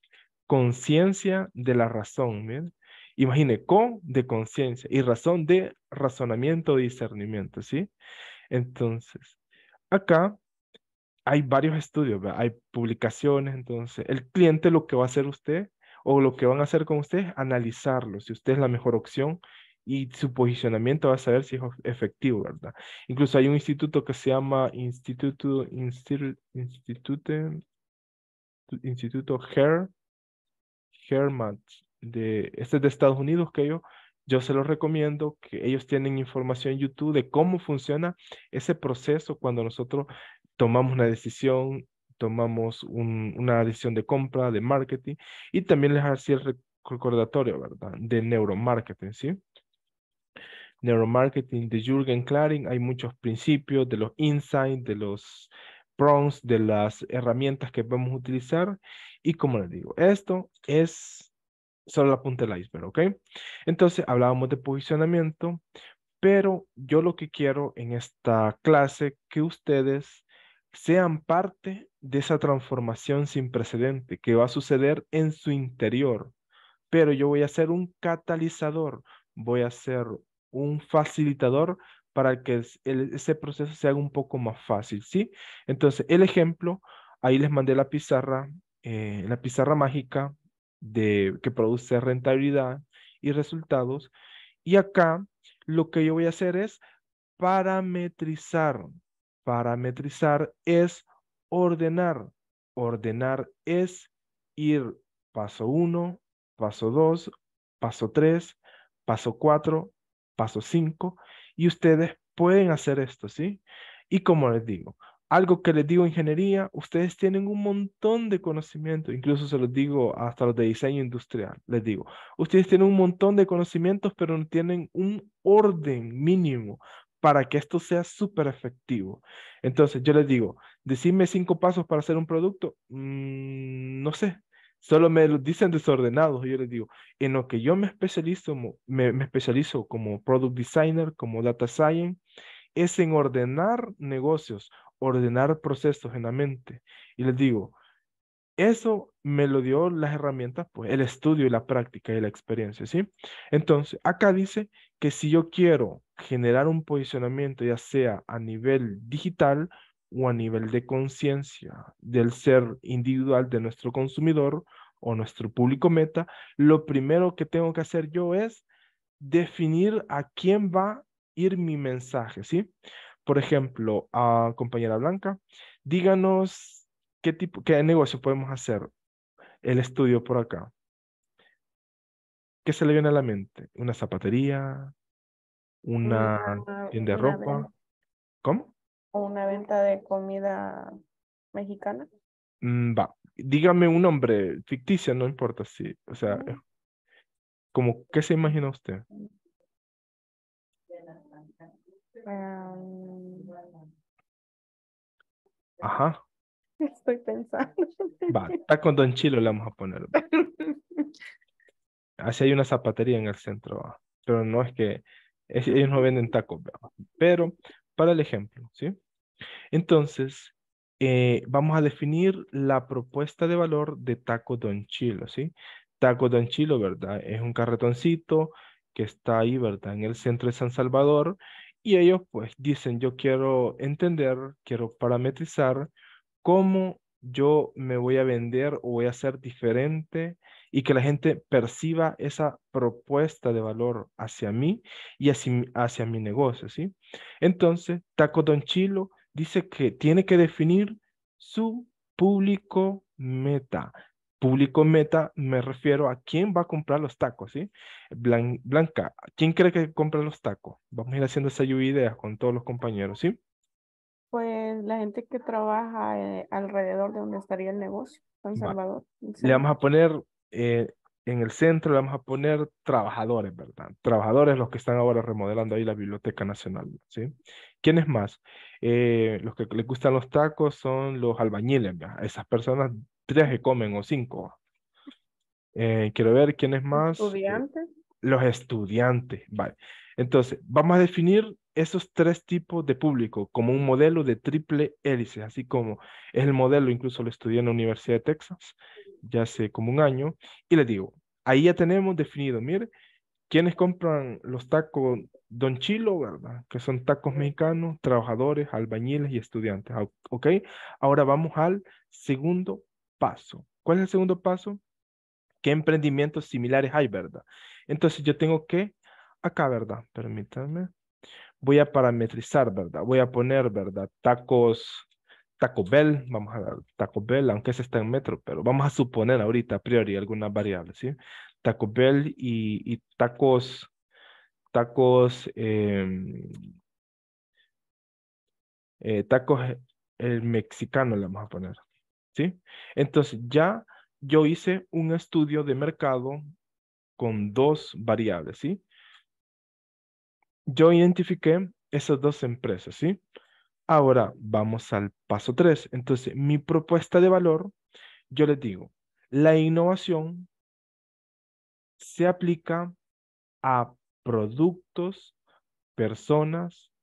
Conciencia de la razón, ¿bien? Imagine, con de conciencia y razón de razonamiento, discernimiento, ¿sí? Entonces, acá hay varios estudios, hay publicaciones, entonces el cliente lo que va a hacer usted o lo que van a hacer con usted es analizarlo, si usted es la mejor opción y su posicionamiento va a saber si es efectivo, ¿verdad? Incluso hay un instituto que se llama Instituto, Institute, Instituto Hair Hermat, de, este es de Estados Unidos que yo, yo se lo recomiendo, que ellos tienen información en YouTube de cómo funciona ese proceso cuando nosotros tomamos una decisión, tomamos una decisión de compra, de marketing, y también les hacía el recordatorio, ¿verdad? De neuromarketing, ¿sí? Neuromarketing de Jürgen Klaring, hay muchos principios de los insights, de los prompts, de las herramientas que vamos a utilizar, y como les digo, esto es solo la punta del iceberg, ¿ok? Entonces hablábamos de posicionamiento, pero yo lo que quiero en esta clase que ustedes sean parte de esa transformación sin precedente que va a suceder en su interior. Pero yo voy a ser un catalizador, voy a ser un facilitador para que ese proceso se haga un poco más fácil, ¿sí? Entonces, el ejemplo, ahí les mandé la pizarra, eh, la pizarra mágica de, que produce rentabilidad y resultados. Y acá lo que yo voy a hacer es parametrizar Parametrizar es ordenar. Ordenar es ir paso 1, paso 2, paso 3, paso 4, paso 5. Y ustedes pueden hacer esto, ¿sí? Y como les digo, algo que les digo ingeniería, ustedes tienen un montón de conocimiento, incluso se los digo hasta los de diseño industrial, les digo, ustedes tienen un montón de conocimientos, pero no tienen un orden mínimo para que esto sea súper efectivo. Entonces yo les digo, decime cinco pasos para hacer un producto, mm, no sé, solo me lo dicen desordenados. Y yo les digo, en lo que yo me especializo, me, especializo como product designer, como data science, es en ordenar negocios, ordenar procesos en la mente. Y les digo, eso me lo dio las herramientas, pues el estudio y la práctica y la experiencia, ¿sí? Entonces, acá dice que si yo quiero generar un posicionamiento ya sea a nivel digital o a nivel de conciencia del ser individual de nuestro consumidor o nuestro público meta, lo primero que tengo que hacer yo es definir a quién va a ir mi mensaje, ¿sí? Por ejemplo, a ah, compañera Blanca, díganos qué tipo, qué negocio podemos hacer. El estudio por acá.
¿Qué se le viene a la mente? ¿Una zapatería? una, tienda de ropa. ¿cómo?
O Una venta de comida mexicana.
Mm, va, dígame un nombre ficticio, no importa si, o sea, mm. ¿qué se imagina usted?
Em. Ajá. Estoy pensando. Va,
está con Don Chilo, le vamos a poner.
Así hay una zapatería en el centro, pero no es que ellos no venden tacos, pero para el ejemplo, ¿sí? Entonces, eh, vamos a definir la propuesta de valor de Taco Don Chilo, ¿sí? Taco Don Chilo, ¿verdad? Es un carretoncito que está ahí, ¿verdad? En el centro de San Salvador y ellos pues dicen, yo quiero entender, quiero parametrizar cómo yo me voy a vender o voy a ser diferente y que la gente perciba esa propuesta de valor hacia mí y hacia, mi negocio, ¿sí? Entonces, Taco Don Chilo dice que tiene que definir su público meta. Público meta me refiero a quién va a comprar los tacos, ¿sí? Blanca, ¿quién cree que compra los tacos? Vamos a ir haciendo esa lluvia ideas con todos los compañeros, ¿sí?
Pues la gente que trabaja eh, alrededor de donde estaría el negocio, San Salvador. Le
vamos a poner eh, en el centro le vamos a poner trabajadores, ¿verdad? Trabajadores los que están ahora remodelando ahí la Biblioteca Nacional, ¿sí? ¿Quiénes más? Eh, los que les gustan los tacos son los albañiles, ¿verdad? Esas personas, tres que comen o cinco. Eh, quiero ver quiénes más.
Estudiantes.
los estudiantes, vale. Entonces, vamos a definir esos tres tipos de público como un modelo de triple hélice, así como es el modelo, incluso lo estudié en la Universidad de Texas, ya hace como un año, y les digo, ahí ya tenemos definido, mire, quienes compran los tacos Don Chilo, ¿verdad? Que son tacos mexicanos, trabajadores, albañiles y estudiantes, ¿ok? Ahora vamos al segundo paso. ¿Cuál es el segundo paso? ¿Qué emprendimientos similares hay, verdad? Entonces yo tengo que, acá, ¿verdad? Permítanme. Voy a parametrizar, ¿verdad? Voy a poner, ¿verdad? Tacos Taco Bell, vamos a Taco Bell, aunque ese está en metro, pero vamos a suponer ahorita a priori algunas variables, ¿sí? Taco Bell y, tacos, tacos, em, eh, tacos el mexicano le vamos a poner, ¿sí? Entonces ya yo hice un estudio de mercado con dos variables, ¿sí? Yo identifiqué esas dos empresas, ¿sí? Ahora vamos al paso 3. Entonces, mi propuesta de valor, yo les digo, la innovación se aplica a productos, personas,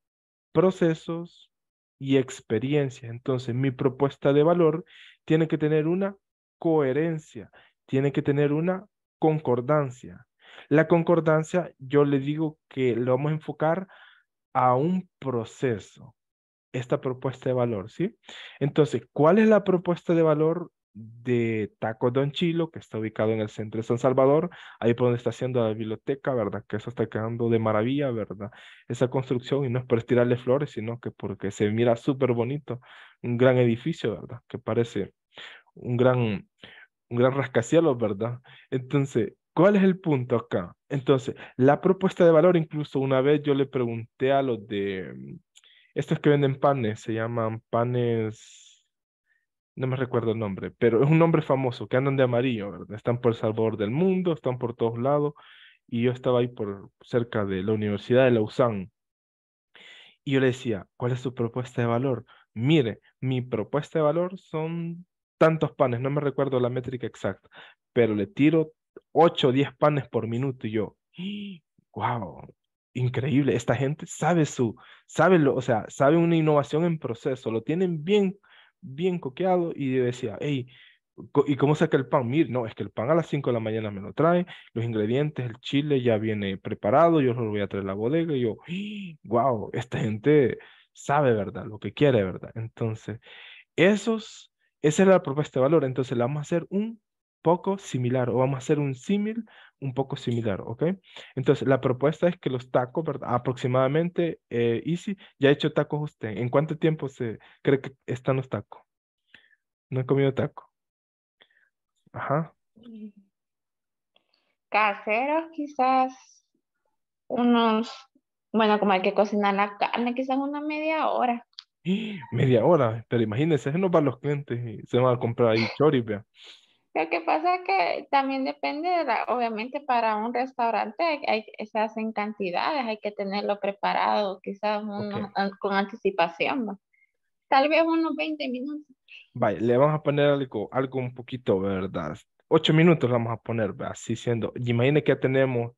procesos
y experiencias.
Entonces, mi propuesta de valor tiene que tener una coherencia, tiene que tener una concordancia. La concordancia, yo le digo que lo vamos a enfocar a un proceso esta propuesta de valor, ¿sí? Entonces, ¿cuál es la propuesta de valor de Taco Don Chilo, que está ubicado en el centro de San Salvador, ahí por donde está haciendo la biblioteca, ¿verdad? Que eso está quedando de maravilla, ¿verdad? Esa construcción, y no es por estirarle flores, sino que porque se mira súper bonito, un gran edificio, ¿verdad? Que parece un gran, un gran rascacielos, ¿verdad? Entonces, ¿cuál es el punto acá? Entonces, la propuesta de valor, incluso una vez yo le pregunté a los de estos que venden panes, se llaman panes, no me recuerdo el nombre, pero es un nombre famoso, que andan de amarillo, Están por el Salvador del mundo, están por todos lados, y yo estaba ahí por cerca de la Universidad de Lausanne. Y yo le decía, ¿cuál es su propuesta de valor? Mire, mi propuesta de valor son tantos panes, no me recuerdo la métrica exacta, pero le tiro 8 o 10 panes por minuto y yo, wow, increíble, esta gente sabe su, sabe lo, o sea, sabe una innovación en proceso, lo tienen bien, bien coqueado y decía, hey, ¿y cómo saca el pan? Mir, no, es que el pan a las 5 de la mañana me lo trae, los ingredientes, el chile ya viene preparado, yo lo voy a traer a la bodega y yo, wow, esta gente sabe, ¿verdad? Lo que quiere, ¿verdad? Entonces, esos, esa es la propuesta de valor, entonces le vamos a hacer un poco similar, o vamos a hacer un símil un poco similar, ¿ok? Entonces, la propuesta es que los tacos, ¿verdad? aproximadamente, eh, Easy, ya ha hecho tacos usted. ¿En cuánto tiempo se cree que están los tacos?
¿No he comido taco? Ajá.
Caseros, quizás unos, bueno, como hay que cocinar la carne, quizás una media hora.
Media hora, pero imagínense, no para los clientes, se van a comprar ahí
lo que pasa es que también depende, de la, obviamente para un restaurante hay, se hacen cantidades, hay que tenerlo preparado, quizás ah, con anticipación, tal vez unos 20 minutos.
Vale, le vamos a poner algo, algo un poquito, ¿verdad? Ocho minutos vamos a poner, así siendo. Imagínense que ya tenemos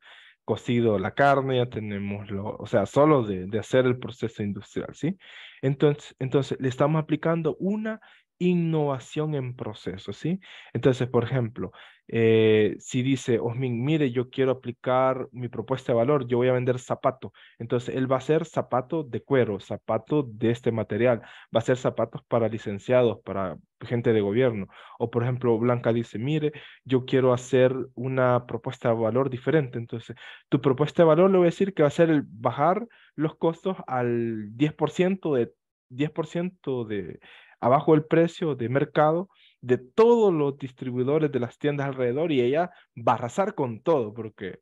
cocido la carne, ya tenemos lo, o sea, solo de, de hacer el proceso industrial, ¿sí? Entonces, entonces, le estamos aplicando una innovación en proceso, ¿sí? Entonces, por ejemplo, eh, si dice Osmin, mire, yo quiero aplicar mi propuesta de valor, yo voy a vender zapato. Entonces, él va a ser zapato de cuero, zapato de este material, va a ser zapatos para licenciados, para gente de gobierno. O, por ejemplo, Blanca dice, mire, yo quiero hacer una propuesta de valor diferente. Entonces, tu propuesta de valor le voy a decir que va a ser el bajar los costos al 10% de 10% de abajo el precio de mercado de todos los distribuidores de las tiendas alrededor y ella va a arrasar con todo, porque,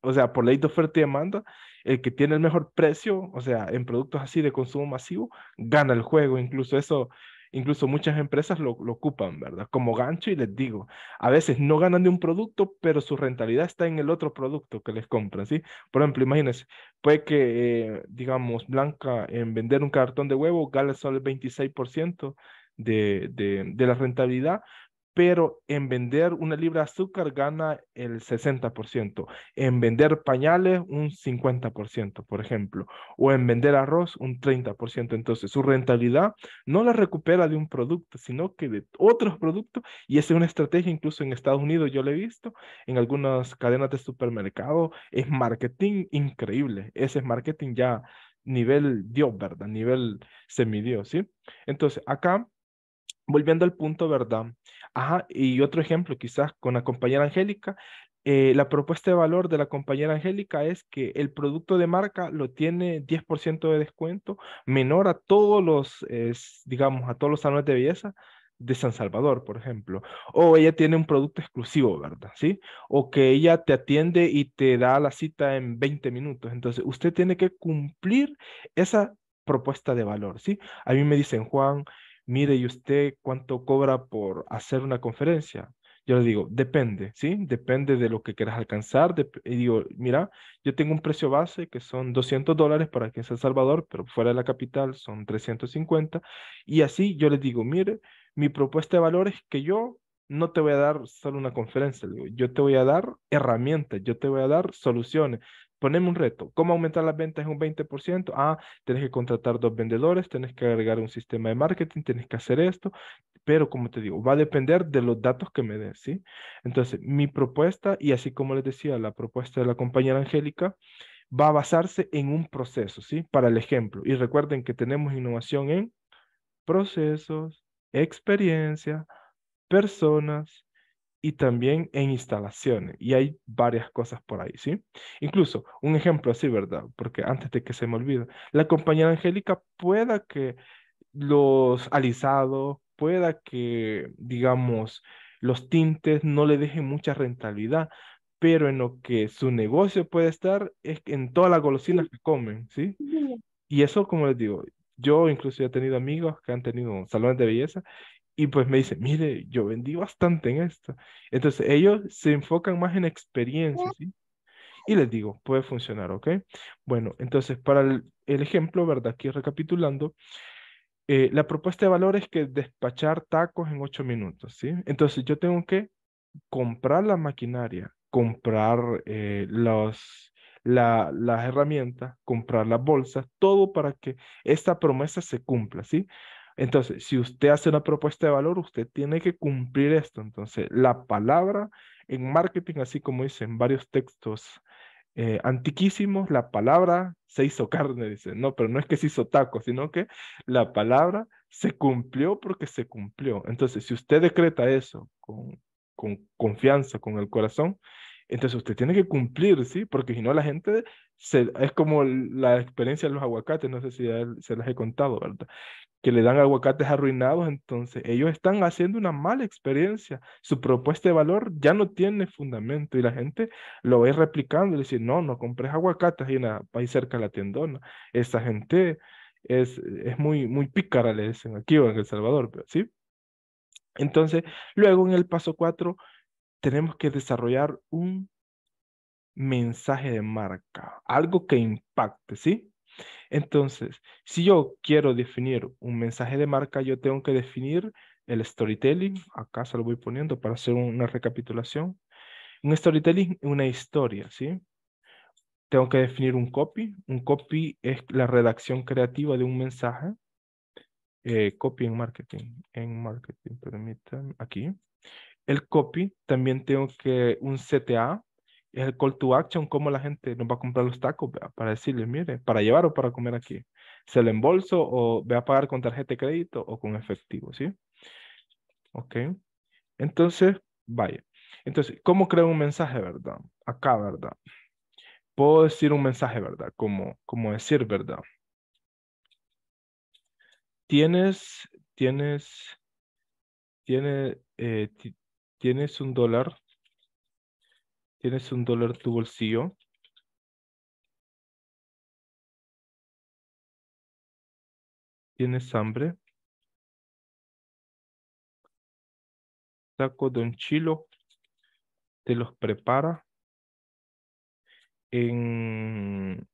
o sea, por ley de oferta y demanda, el que tiene el mejor precio, o sea, en productos así de consumo masivo, gana el juego. Incluso eso Incluso muchas empresas lo, ocupan, ¿verdad? Como gancho y les digo, a veces no ganan de un producto, pero su rentabilidad está en el otro producto que les compran, ¿sí? Por ejemplo, imagínense, puede que, eh, digamos, Blanca en vender un cartón de huevo gane solo el 26% de, de la rentabilidad, pero en vender una libra de azúcar gana el 60%, en vender pañales un 50%, por ejemplo, o en vender arroz un 30%. Entonces, su rentabilidad no la recupera de un producto, sino que de otros productos, y esa es una estrategia incluso en Estados Unidos, yo la he visto, en algunas cadenas de supermercado, es marketing increíble, ese es marketing ya nivel Dios, ¿verdad? Nivel semidios, ¿sí? Entonces, acá, volviendo al punto, ¿verdad? Ajá, y otro ejemplo, quizás con la compañera Angélica, eh, la propuesta de valor de la compañera Angélica es que el producto de marca lo tiene 10% de descuento menor a todos los, digamos, a todos los salones de belleza de San Salvador, por ejemplo, o ella tiene un producto exclusivo, ¿verdad? ¿Sí? O que ella te atiende y te da la cita en 20 minutos. Entonces, usted tiene que cumplir esa propuesta de valor, ¿sí? A mí me dicen, Juan, mire, ¿y usted cuánto cobra por hacer una conferencia? Yo le digo, depende, ¿sí? Depende de lo que quieras alcanzar. y digo, mira, yo tengo un precio base que son 200 dólares para aquí sea San Salvador, pero fuera de la capital son 350. Y así yo le digo, mire, mi propuesta de valor es que yo no te voy a dar solo una conferencia, yo te voy a dar herramientas, yo te voy a dar soluciones poneme un reto. ¿Cómo aumentar las ventas en un 20%? Ah, tienes que contratar dos vendedores, tienes que agregar un sistema de marketing, tienes que hacer esto. Pero como te digo, va a depender de los datos que me des, ¿sí? Entonces, mi propuesta, y así como les decía, la propuesta de la compañera Angélica, va a basarse en un proceso, ¿sí? Para el ejemplo. Y recuerden que tenemos innovación en procesos, experiencia, personas, y también en instalaciones. Y hay varias cosas por ahí, ¿sí? Incluso un ejemplo así, ¿verdad? Porque antes de que se me olvide, la compañía Angélica pueda que los alisados, pueda que, digamos, los tintes no le dejen mucha rentabilidad, pero en lo que su negocio puede estar es en todas las golosinas que comen, ¿sí? Y eso, como les digo, yo incluso he tenido amigos que han tenido salones de belleza y pues me dice, mire, yo vendí bastante en esto. Entonces ellos se enfocan más en experiencia, ¿sí? Y les digo, puede funcionar, ¿ok? Bueno, entonces para el, ejemplo, ¿verdad? Aquí recapitulando, eh, la propuesta de valor es que despachar tacos en ocho minutos, ¿sí? Entonces yo tengo que comprar la maquinaria, comprar eh, los, la, las herramientas, comprar las bolsas, todo para que esta promesa se cumpla, ¿sí? Entonces, si usted hace una propuesta de valor, usted tiene que cumplir esto. Entonces, la palabra en marketing, así como dicen varios textos eh, antiquísimos, la palabra se hizo carne, Dice, No, pero no es que se hizo taco, sino que la palabra se cumplió porque se cumplió. Entonces, si usted decreta eso con confianza, con el corazón, entonces usted tiene que cumplir, ¿sí? Porque si no la gente es como la experiencia de los aguacates, no sé si se las he contado, ¿verdad? Que le dan aguacates arruinados, entonces ellos están haciendo una mala experiencia. Su propuesta de valor ya no tiene fundamento y la gente lo ve replicando y dice, no, no compres aguacates, en ahí cerca de la tiendona. Esa gente es, es muy, muy pícara, le dicen aquí o en El Salvador, ¿sí? Entonces, luego en el paso cuatro, tenemos que desarrollar un mensaje de marca, algo que impacte, ¿sí? Entonces, si yo quiero definir un mensaje de marca, yo tengo que definir el storytelling. Acá se lo voy poniendo para hacer una recapitulación. Un storytelling es una historia, ¿sí? Tengo que definir un copy. Un copy es la redacción creativa de un mensaje. Eh, copy en marketing. En marketing, permítanme, aquí. El copy, también tengo que un CTA, el call to action, cómo la gente nos va a comprar los tacos, para decirles, mire, para llevar o para comer aquí. Se le embolso o voy a pagar con tarjeta de crédito o con efectivo, ¿sí? Ok. Entonces, vaya. Entonces, ¿cómo creo un mensaje, verdad? Acá, ¿verdad? Puedo decir un mensaje, ¿verdad? Como, como decir, ¿verdad?
Tienes, tienes, tienes, eh, ¿Tienes un dólar? ¿Tienes un dólar tu bolsillo?
¿Tienes hambre?
Taco Don Chilo te los prepara en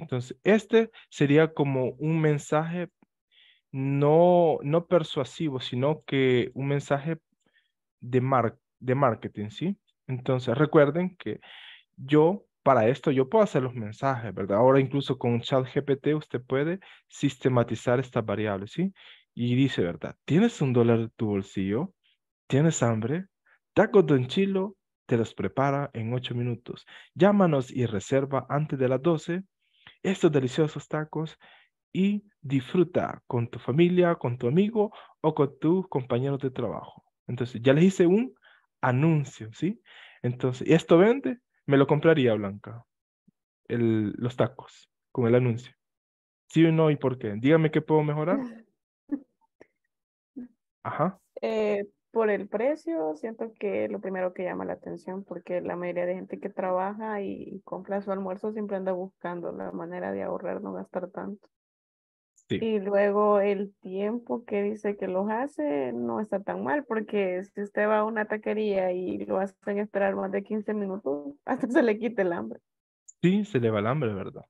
Entonces,
este sería como un mensaje no, persuasivo, sino que un mensaje de, de marketing, ¿sí? Entonces, recuerden que yo, para esto, yo puedo hacer los mensajes, ¿verdad? Ahora incluso con ChatGPT usted puede sistematizar estas variables, ¿sí? Y dice, ¿verdad? ¿Tienes un dólar en tu bolsillo? ¿Tienes hambre? Taco Don Chilo te los prepara en ocho minutos. Llámanos y reserva antes de las 12 estos deliciosos tacos y disfruta con tu familia, con tu amigo o con tus compañeros de trabajo. Entonces, ya les hice un anuncio, ¿sí? Entonces, esto vende, me lo compraría Blanca, el, los tacos, con el anuncio. ¿Sí o no y por qué? Dígame qué puedo mejorar.
Ajá.
Eh, por el precio, siento que es lo primero que llama la atención, porque la mayoría de gente que trabaja y, compra su almuerzo siempre anda buscando la manera de ahorrar, no gastar tanto. Y luego el tiempo que dice que los hace no está tan mal, porque si usted va a una taquería y lo hacen esperar más de 15 minutos, hasta se le quite el hambre.
Sí, se le va el hambre, ¿verdad?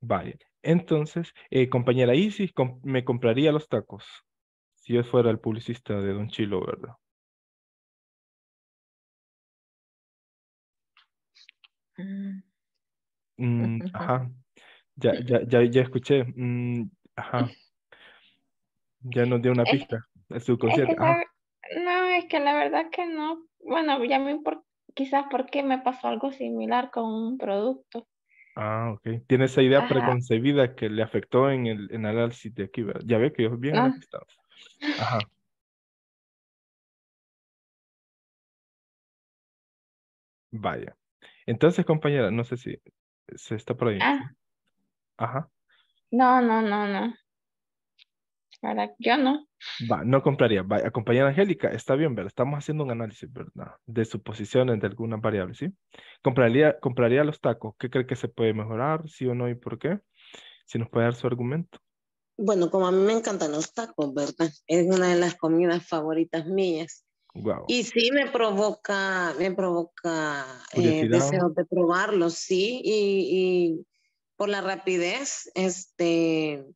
Vale. Entonces, eh, compañera Isis,
me compraría los tacos si yo fuera el publicista de Don Chilo, ¿verdad?
Mm,
mm, ajá, ya, ya, ya, escuché. Mm, ajá. Ya nos dio una pista. Es, su
no, es que la verdad que no. Bueno, ya me importa. Quizás porque me pasó algo similar con un producto.
Ah, ok. Tiene esa idea preconcebida que le afectó en el, en análisis de aquí, ¿verdad? Ya ve que yo bien ah. Ajá. Vaya. Entonces, compañera, no sé si se está por ah. Ajá.
No, no, no, no. yo no.
Va, no compraría. Vaya, compañera Angélica, está bien, ¿verdad? Estamos haciendo un análisis, ¿verdad? De suposiciones de algunas variables, ¿sí? Compraría, compraría los tacos. ¿Qué cree que se puede mejorar? ¿Sí o no? ¿Y por qué? Si nos puede dar su argumento
bueno, como a mí me encantan los tacos, ¿verdad? Es una de las comidas favoritas mías. Y sí me provoca, me provoca eh, deseos de probarlo, sí, y, y, por la rapidez, este,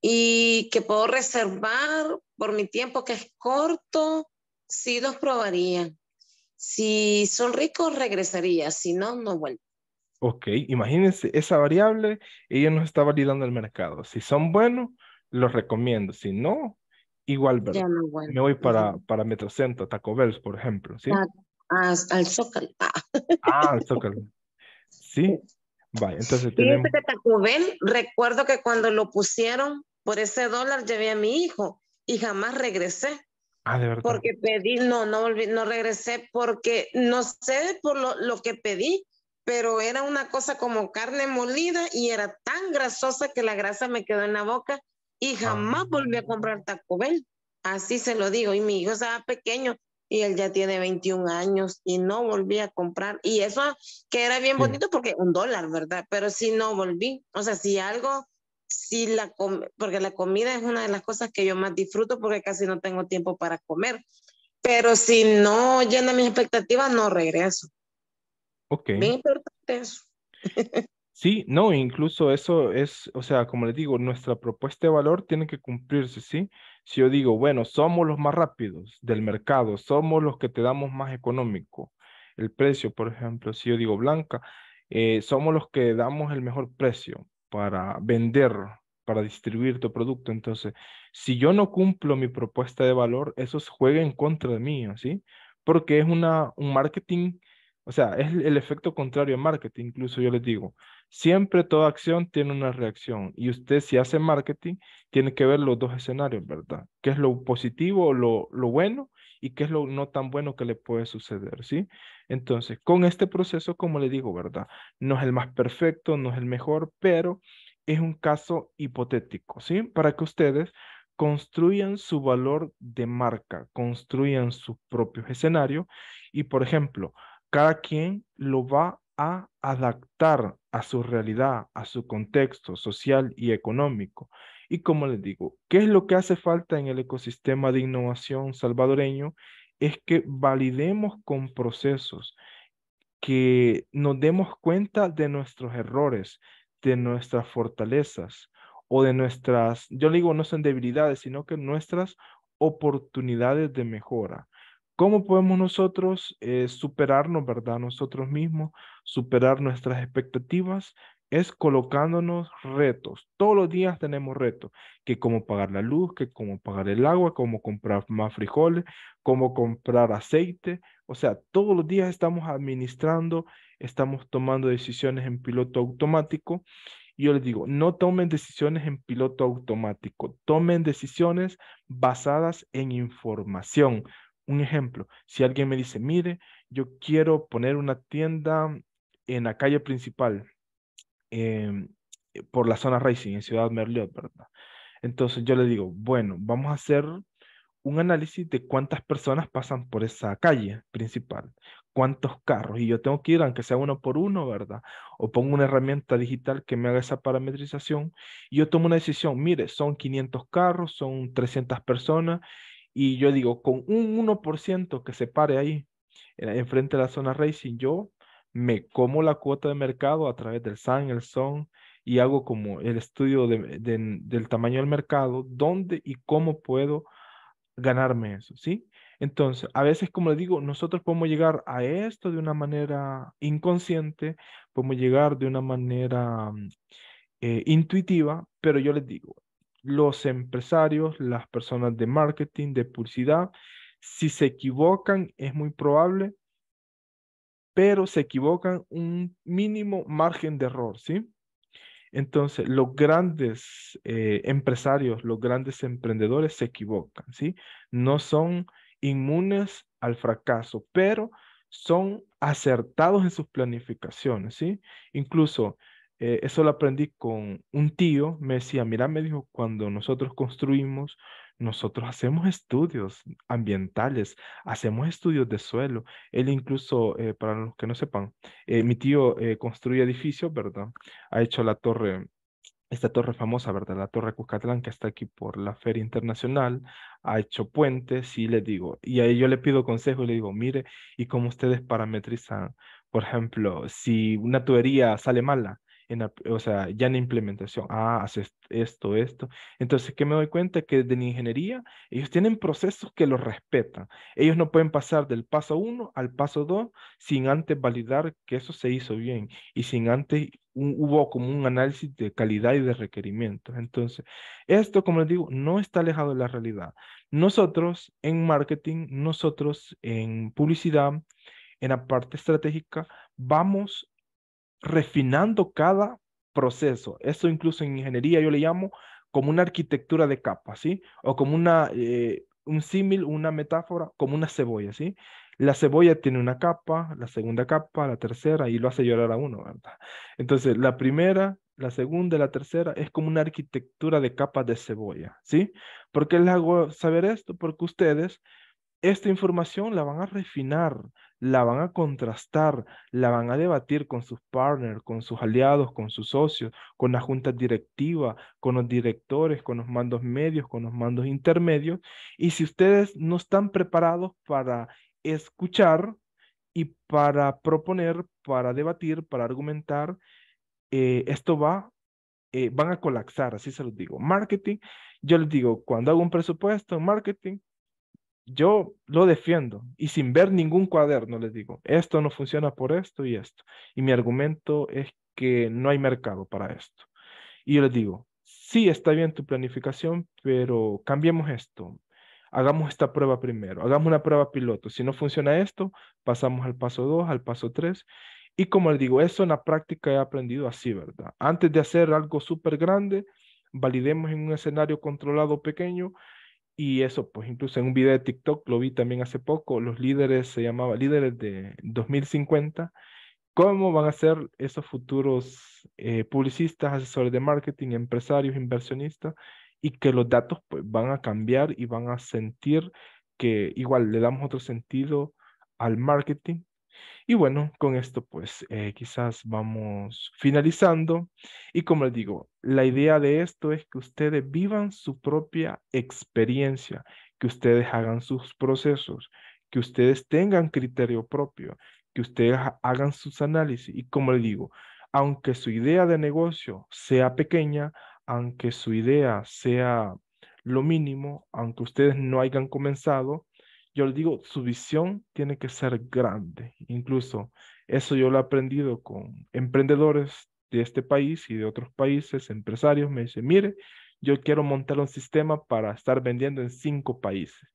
y que puedo reservar por mi tiempo que es corto, sí los probaría. Si son ricos, regresaría, si no, no vuelvo.
Ok, imagínense esa variable, ella nos está validando el mercado. Si son buenos, los recomiendo. Si no, igual, ¿verdad?
Me voy para,
para Metrocentro, Taco Bell, por ejemplo. ¿sí?
Ah, al Zócalo.
Ah, al Zócalo. Sí. Vaya, entonces tenemos...
Taco Bell, recuerdo que cuando lo pusieron, por ese dólar llevé a mi hijo y jamás regresé.
Ah, de verdad. Porque
pedí, no, no, no regresé porque no sé por lo, lo que pedí, pero era una cosa como carne molida y era tan grasosa que la grasa me quedó en la boca y ah. jamás volví a comprar Taco Bell. Así se lo digo. Y mi hijo estaba pequeño y él ya tiene 21 años y no volví a comprar. Y eso que era bien bonito porque un dólar, ¿verdad? Pero si no volví, o sea, si algo, si la porque la comida es una de las cosas que yo más disfruto porque casi no tengo tiempo para comer. Pero si no llena mis expectativas, no regreso. Ok. eso.
Sí, no, incluso eso es, o sea, como les digo, nuestra propuesta de valor tiene que cumplirse, ¿sí? Si yo digo, bueno, somos los más rápidos del mercado, somos los que te damos más económico, el precio, por ejemplo, si yo digo Blanca, eh, somos los que damos el mejor precio para vender, para distribuir tu producto. Entonces, si yo no cumplo mi propuesta de valor, eso juega en contra de mí, ¿sí? Porque es una, un marketing o sea, es el efecto contrario a marketing, incluso yo les digo, siempre toda acción tiene una reacción y usted si hace marketing tiene que ver los dos escenarios, ¿verdad? ¿Qué es lo positivo, lo, lo bueno y qué es lo no tan bueno que le puede suceder, ¿sí? Entonces, con este proceso, como le digo, ¿verdad? No es el más perfecto, no es el mejor, pero es un caso hipotético, ¿sí? Para que ustedes construyan su valor de marca, construyan sus propios escenarios y, por ejemplo, cada quien lo va a adaptar a su realidad, a su contexto social y económico. Y como les digo, ¿qué es lo que hace falta en el ecosistema de innovación salvadoreño? Es que validemos con procesos, que nos demos cuenta de nuestros errores, de nuestras fortalezas o de nuestras, yo digo, no son debilidades, sino que nuestras oportunidades de mejora. ¿Cómo podemos nosotros eh, superarnos, verdad? Nosotros mismos, superar nuestras expectativas, es colocándonos retos. Todos los días tenemos retos, que cómo pagar la luz, que cómo pagar el agua, cómo comprar más frijoles, cómo comprar aceite. O sea, todos los días estamos administrando, estamos tomando decisiones en piloto automático. Y yo les digo, no tomen decisiones en piloto automático, tomen decisiones basadas en información, un ejemplo, si alguien me dice, mire, yo quiero poner una tienda en la calle principal, em, eh, por la zona Racing, en Ciudad Merliot, ¿verdad? Entonces yo le digo, bueno, vamos a hacer un análisis de cuántas personas pasan por esa calle principal, cuántos carros, y yo tengo que ir, aunque sea uno por uno, ¿verdad? O pongo una herramienta digital que me haga esa parametrización, y yo tomo una decisión, mire, son 500 carros, son 300 personas, y yo digo, con un 1% que se pare ahí, enfrente de la zona Racing, yo me como la cuota de mercado a través del Sun, el SON, y hago como el estudio del tamaño del mercado, dónde y cómo puedo ganarme eso, ¿sí? Entonces, a veces, como les digo, nosotros podemos llegar a esto de una manera inconsciente, podemos llegar de una manera mm, eh, intuitiva, pero yo les digo, los empresarios, las personas de marketing, de publicidad, si se equivocan, es muy probable, pero se equivocan un mínimo margen de error, ¿sí? Entonces, los grandes eh, empresarios, los grandes emprendedores se equivocan, ¿sí? No son inmunes al fracaso, pero son acertados en sus planificaciones, ¿sí? Incluso eh, eso lo aprendí con un tío, me decía, mira, me dijo, cuando nosotros construimos, nosotros hacemos estudios ambientales, hacemos estudios de suelo. Él incluso, eh, para los que no sepan, eh, mi tío construye edificios, ¿verdad? Ha hecho la torre esta torre famosa, ¿verdad? La Torre Cuscatlán, que está aquí por la Feria Internacional, ha hecho puentes y le digo, y ahí yo le pido consejo y le digo, mire, ¿y cómo ustedes parametrizan? Por ejemplo, si una tubería sale mala, o sea, ya en implementación, ah, haces esto, esto. Entonces, ¿qué me doy cuenta? Que desde ingeniería, ellos tienen procesos que los respetan. Ellos no pueden pasar del paso uno al paso dos sin antes validar que eso se hizo bien y sin antes hubo como un análisis de calidad y de requerimientos. Entonces, esto, como les digo, no está alejado de la realidad. Nosotros en marketing, nosotros en publicidad, en la parte estratégica, vamos refinando cada proceso. Eso incluso en ingeniería yo le llamo como una arquitectura de capas, ¿sí? O como una, eh, un símil, una metáfora, como una cebolla, ¿sí? La cebolla tiene una capa, la segunda capa, la tercera, y lo hace llorar a uno, ¿verdad? Entonces, la primera, la segunda la tercera es como una arquitectura de capas de cebolla, ¿sí? ¿Por qué les hago saber esto? Porque ustedes esta información la van a refinar, la van a contrastar, la van a debatir con sus partners, con sus aliados, con sus socios, con la junta directiva, con los directores, con los mandos medios, con los mandos intermedios. Y si ustedes no están preparados para escuchar y para proponer, para debatir, para argumentar, eh, esto va, eh, van a colapsar, así se los digo. Marketing, yo les digo, cuando hago un presupuesto marketing, yo lo defiendo y sin ver ningún cuaderno les digo, esto no funciona por esto y esto. Y mi argumento es que no hay mercado para esto. Y yo les digo, sí está bien tu planificación, pero cambiemos esto. Hagamos esta prueba primero, hagamos una prueba piloto. Si no funciona esto, pasamos al paso 2, al paso 3. Y como les digo, eso en la práctica he aprendido así, ¿verdad? Antes de hacer algo súper grande, validemos en un escenario controlado pequeño y eso, pues incluso en un video de TikTok lo vi también hace poco, los líderes se llamaba líderes de 2050, cómo van a ser esos futuros eh, publicistas, asesores de marketing, empresarios, inversionistas, y que los datos pues, van a cambiar y van a sentir que igual le damos otro sentido al marketing y bueno, con esto pues eh, quizás vamos finalizando. Y como les digo, la idea de esto es que ustedes vivan su propia experiencia, que ustedes hagan sus procesos, que ustedes tengan criterio propio, que ustedes hagan sus análisis. Y como les digo, aunque su idea de negocio sea pequeña, aunque su idea sea lo mínimo, aunque ustedes no hayan comenzado, yo les digo, su visión tiene que ser grande. Incluso eso yo lo he aprendido con emprendedores de este país y de otros países, empresarios, me dicen, mire, yo quiero montar un sistema para estar vendiendo en cinco países.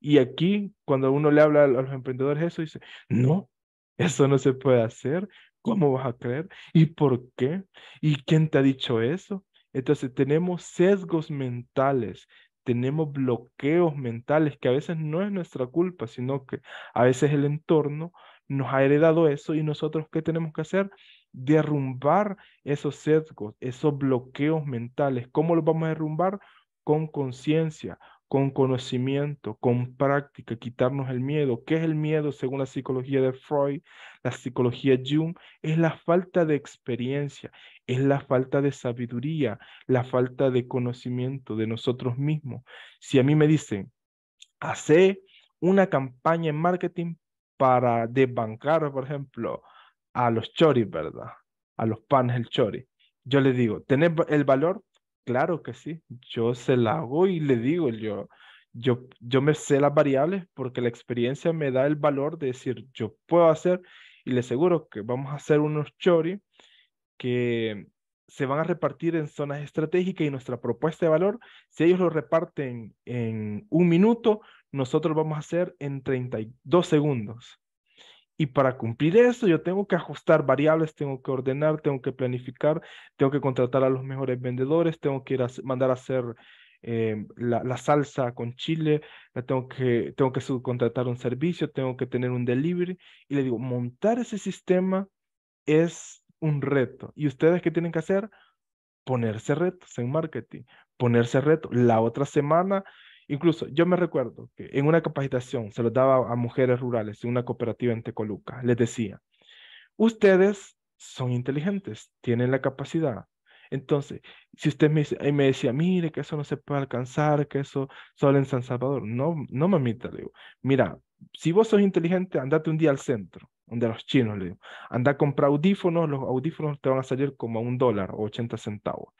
Y aquí, cuando uno le habla a los emprendedores eso, dice, no, eso no se puede hacer, ¿cómo vas a creer? ¿Y por qué? ¿Y quién te ha dicho eso? Entonces tenemos sesgos mentales tenemos bloqueos mentales que a veces no es nuestra culpa, sino que a veces el entorno nos ha heredado eso y nosotros qué tenemos que hacer? Derrumbar esos sesgos, esos bloqueos mentales. ¿Cómo los vamos a derrumbar? Con conciencia, con conocimiento, con práctica, quitarnos el miedo. ¿Qué es el miedo según la psicología de Freud, la psicología Jung? Es la falta de experiencia, es la falta de sabiduría, la falta de conocimiento de nosotros mismos. Si a mí me dicen, hace una campaña en marketing para desbancar, por ejemplo, a los choris, ¿verdad? A los panes el chori. Yo le digo, ¿tenés el valor? Claro que sí, yo se la hago y le digo, yo, yo, yo me sé las variables porque la experiencia me da el valor de decir, yo puedo hacer y le aseguro que vamos a hacer unos chori que se van a repartir en zonas estratégicas y nuestra propuesta de valor, si ellos lo reparten en un minuto, nosotros vamos a hacer en 32 segundos. Y para cumplir eso, yo tengo que ajustar variables, tengo que ordenar, tengo que planificar, tengo que contratar a los mejores vendedores, tengo que mandar a hacer em, la, salsa con chile, tengo que, tengo que subcontratar un servicio, tengo que tener un delivery. Y le digo, montar ese sistema es un reto. ¿Y ustedes qué tienen que hacer? Ponerse retos en marketing, ponerse retos. La otra semana Incluso yo me recuerdo que en una capacitación se lo daba a mujeres rurales en una cooperativa en Tecoluca. Les decía, ustedes son inteligentes, tienen la capacidad. Entonces, si usted me, y me decía, mire, que eso no se puede alcanzar, que eso solo en San Salvador. No, no, mamita, le digo, mira, si vos sos inteligente, andate un día al centro, donde los chinos, le digo, anda a comprar audífonos, los audífonos te van a salir como a un dólar o 80 centavos.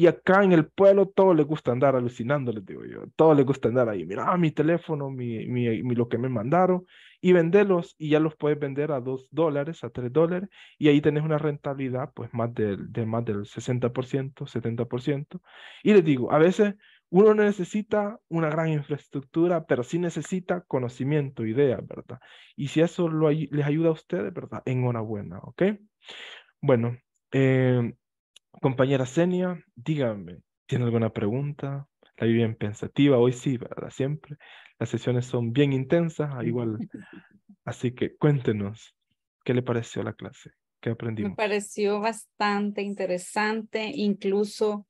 Y acá en el pueblo todo le gusta andar alucinando, les digo yo. Todo le gusta andar ahí. Mira, ah, mi teléfono, mi, mi, lo que me mandaron. Y venderlos y ya los puedes vender a dos dólares, a tres dólares. Y ahí tenés una rentabilidad pues más del, de más del 60%, 70%. Y les digo, a veces uno necesita una gran infraestructura, pero sí necesita conocimiento, ideas, ¿verdad? Y si eso lo, les ayuda a ustedes, ¿verdad? Enhorabuena, ¿ok? Bueno, eh, Compañera Senia, dígame, ¿tiene alguna pregunta? La vi bien pensativa, hoy sí, verdad, siempre. Las sesiones son bien intensas, ah, igual. Así que cuéntenos, ¿qué le pareció la clase? ¿Qué aprendimos? Me
pareció bastante interesante, incluso,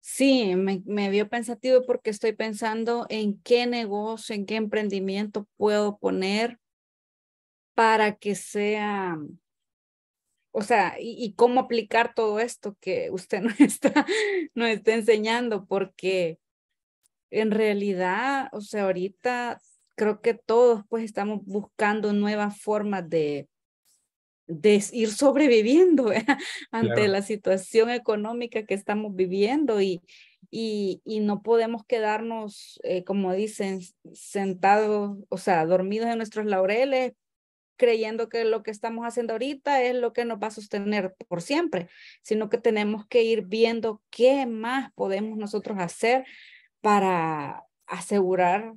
sí, me, me vio pensativo porque estoy pensando en qué negocio, en qué emprendimiento puedo poner para que sea o sea, y, cómo aplicar todo esto que usted nos está, nos está enseñando, porque en realidad, o sea, ahorita creo que todos pues estamos buscando nuevas formas de, de ir sobreviviendo ante la situación económica que estamos viviendo y, y, no podemos quedarnos, eh, como dicen, sentados, o sea, dormidos en nuestros laureles creyendo que lo que estamos haciendo ahorita es lo que nos va a sostener por siempre, sino que tenemos que ir viendo qué más podemos nosotros hacer para asegurar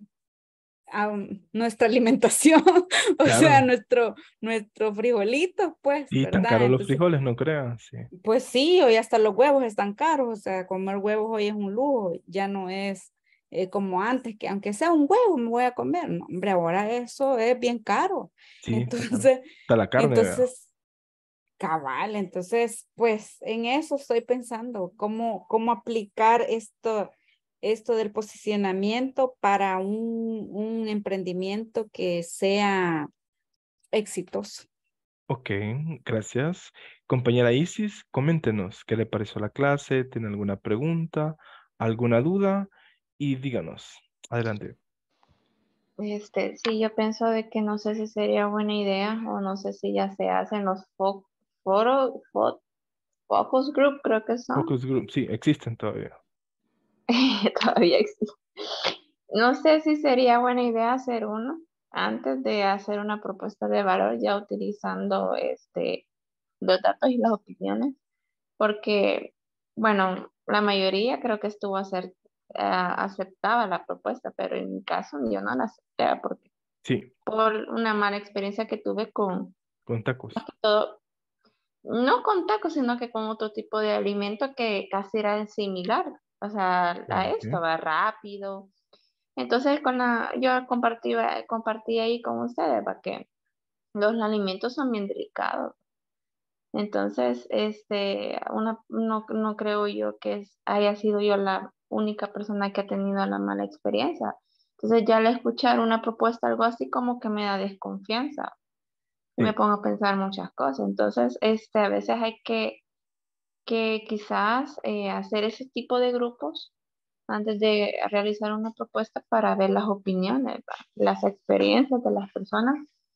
nuestra alimentación, o sea, nuestro, nuestro frijolito, pues. Y tan caros los
frijoles, no crean. Sí.
Pues sí, hoy hasta los huevos están caros, o sea, comer huevos hoy es un lujo, ya no es eh, como antes, que aunque sea un huevo me voy a comer. hombre, ahora eso es bien caro.
Sí, entonces, está la carne. Entonces,
cabal, entonces, pues en eso estoy pensando, cómo, cómo aplicar esto, esto del posicionamiento para un, un emprendimiento que sea exitoso.
Ok, gracias. Compañera Isis, coméntenos qué le pareció la clase, tiene alguna pregunta, alguna duda y díganos. Adelante.
Este, sí, yo pienso de que no sé si sería buena idea o no sé si ya se hacen los focus group, creo que son. Focus
group, sí, existen todavía.
todavía existen. No sé si sería buena idea hacer uno antes de hacer una propuesta de valor ya utilizando este, los datos y las opiniones, porque, bueno, la mayoría creo que estuvo ser eh, aceptaba la propuesta, pero en mi caso yo no la acepté porque por una mala experiencia que tuve con, tacos. no con tacos, sino que con otro tipo de alimento que casi era similar, o sea, a esto, va rápido. Entonces, con la, yo compartí, ahí con ustedes, para que los alimentos son bien delicados. Entonces, este, una, no, no creo yo que haya sido yo la única persona que ha tenido la mala experiencia. Entonces ya al escuchar una propuesta, algo así como que me da desconfianza. Me pongo a pensar muchas cosas. Entonces, este, a veces hay que, que quizás eh, hacer ese tipo de grupos antes de realizar una propuesta para ver las opiniones, las experiencias de las personas,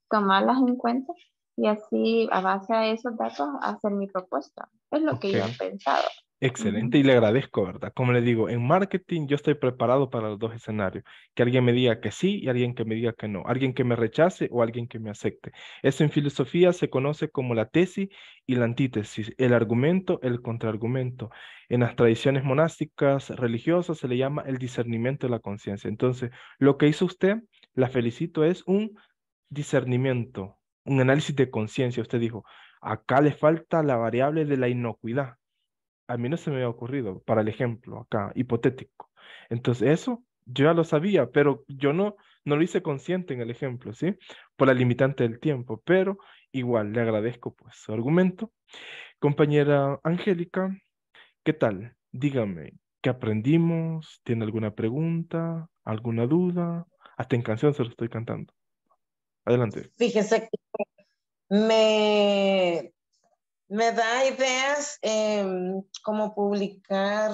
tomarlas en cuenta y así a base de esos datos hacer mi propuesta. Es lo que yo he pensado.
Excelente, y le agradezco, ¿verdad? Como le digo, en marketing yo estoy preparado para los dos escenarios, que alguien me diga que sí y alguien que me diga que no, alguien que me rechace o alguien que me acepte. Eso en filosofía se conoce como la tesis y la antítesis, el argumento, el contraargumento. En las tradiciones monásticas religiosas se le llama el discernimiento de la conciencia. Entonces, lo que hizo usted, la felicito, es un discernimiento, un análisis de conciencia. Usted dijo, acá le falta la variable de la inocuidad a mí no se me había ocurrido para el ejemplo acá, hipotético. Entonces, eso yo ya lo sabía, pero yo no, no lo hice consciente en el ejemplo, ¿sí? Por la limitante del tiempo, pero igual le agradezco pues su argumento. Compañera Angélica, ¿qué tal? Dígame, ¿qué aprendimos? ¿Tiene alguna pregunta? ¿Alguna duda? Hasta en canción se lo estoy cantando. Adelante.
Fíjese que me me da ideas eh, como publicar.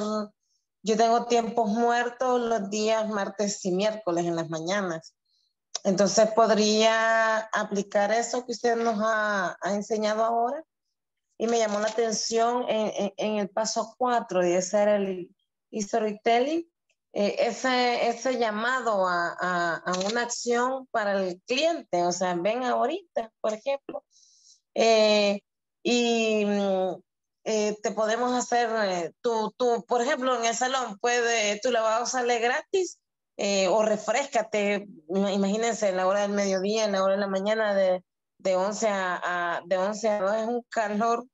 Yo tengo tiempos muertos los días martes y miércoles en las mañanas. Entonces podría aplicar eso que usted nos ha, enseñado ahora. Y me llamó la atención en, el paso 4, y ese era el storytelling, eh, ese, ese, llamado a, una acción para el cliente. O sea, ven ahorita, por ejemplo. Eh, y mm, eh, te podemos hacer, eh, tú, tú, por ejemplo, en el salón, puede, tu lavado sale gratis eh, o refrescate, imagínense, en la hora del mediodía, en la hora de la mañana, de, de 11 a, de 11 a 2, es un calor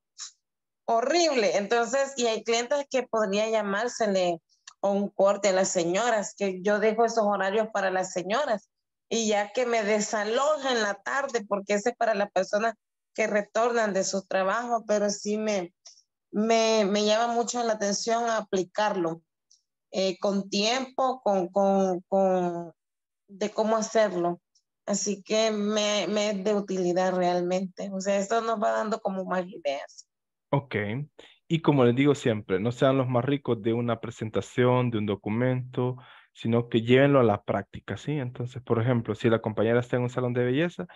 horrible. Entonces, y hay clientes que podría llamársele un corte a las señoras, que yo dejo esos horarios para las señoras. Y ya que me en la tarde, porque ese es para las personas que retornan de su trabajo, pero sí me, me, me llama mucho la atención aplicarlo eh, con tiempo, con, con, con, de cómo hacerlo. Así que me, me, es de utilidad realmente. O sea, esto nos va dando como más ideas.
Ok. Y como les digo siempre, no sean los más ricos de una presentación, de un documento, sino que llévenlo a la práctica, ¿sí? Entonces, por ejemplo, si la compañera está en un salón de belleza,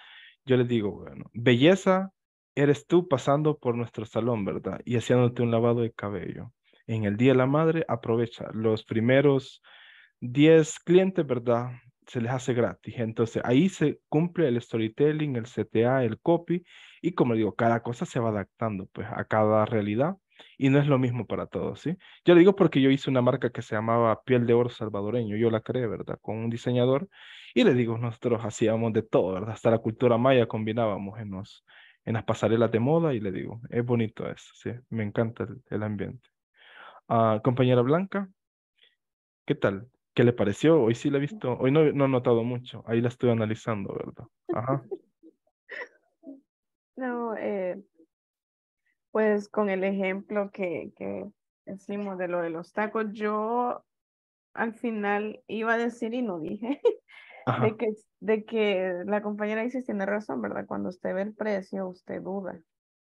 yo les digo, bueno, belleza eres tú pasando por nuestro salón, ¿verdad? Y haciéndote un lavado de cabello. En el Día de la Madre, aprovecha los primeros 10 clientes, ¿verdad? Se les hace gratis. Entonces, ahí se cumple el storytelling, el CTA, el copy. Y como digo, cada cosa se va adaptando pues, a cada realidad y no es lo mismo para todos, ¿sí? Yo le digo porque yo hice una marca que se llamaba Piel de Oro Salvadoreño, yo la creé, ¿verdad? Con un diseñador y le digo, nosotros hacíamos de todo, ¿verdad? Hasta la cultura maya combinábamos en, en las pasarelas de moda y le digo, es bonito eso, ¿sí? Me encanta el, ambiente. Ah, compañera Blanca, ¿qué tal? ¿Qué le pareció? Hoy sí la he mm. visto, hoy no, no he notado mucho, ahí la estoy analizando, ¿verdad? Ajá.
No, eh, pues con el ejemplo que, que decimos de lo de los tacos, yo al final iba a decir y no dije, de que, de que la compañera dice tiene razón, ¿verdad? Cuando usted ve el precio, usted duda,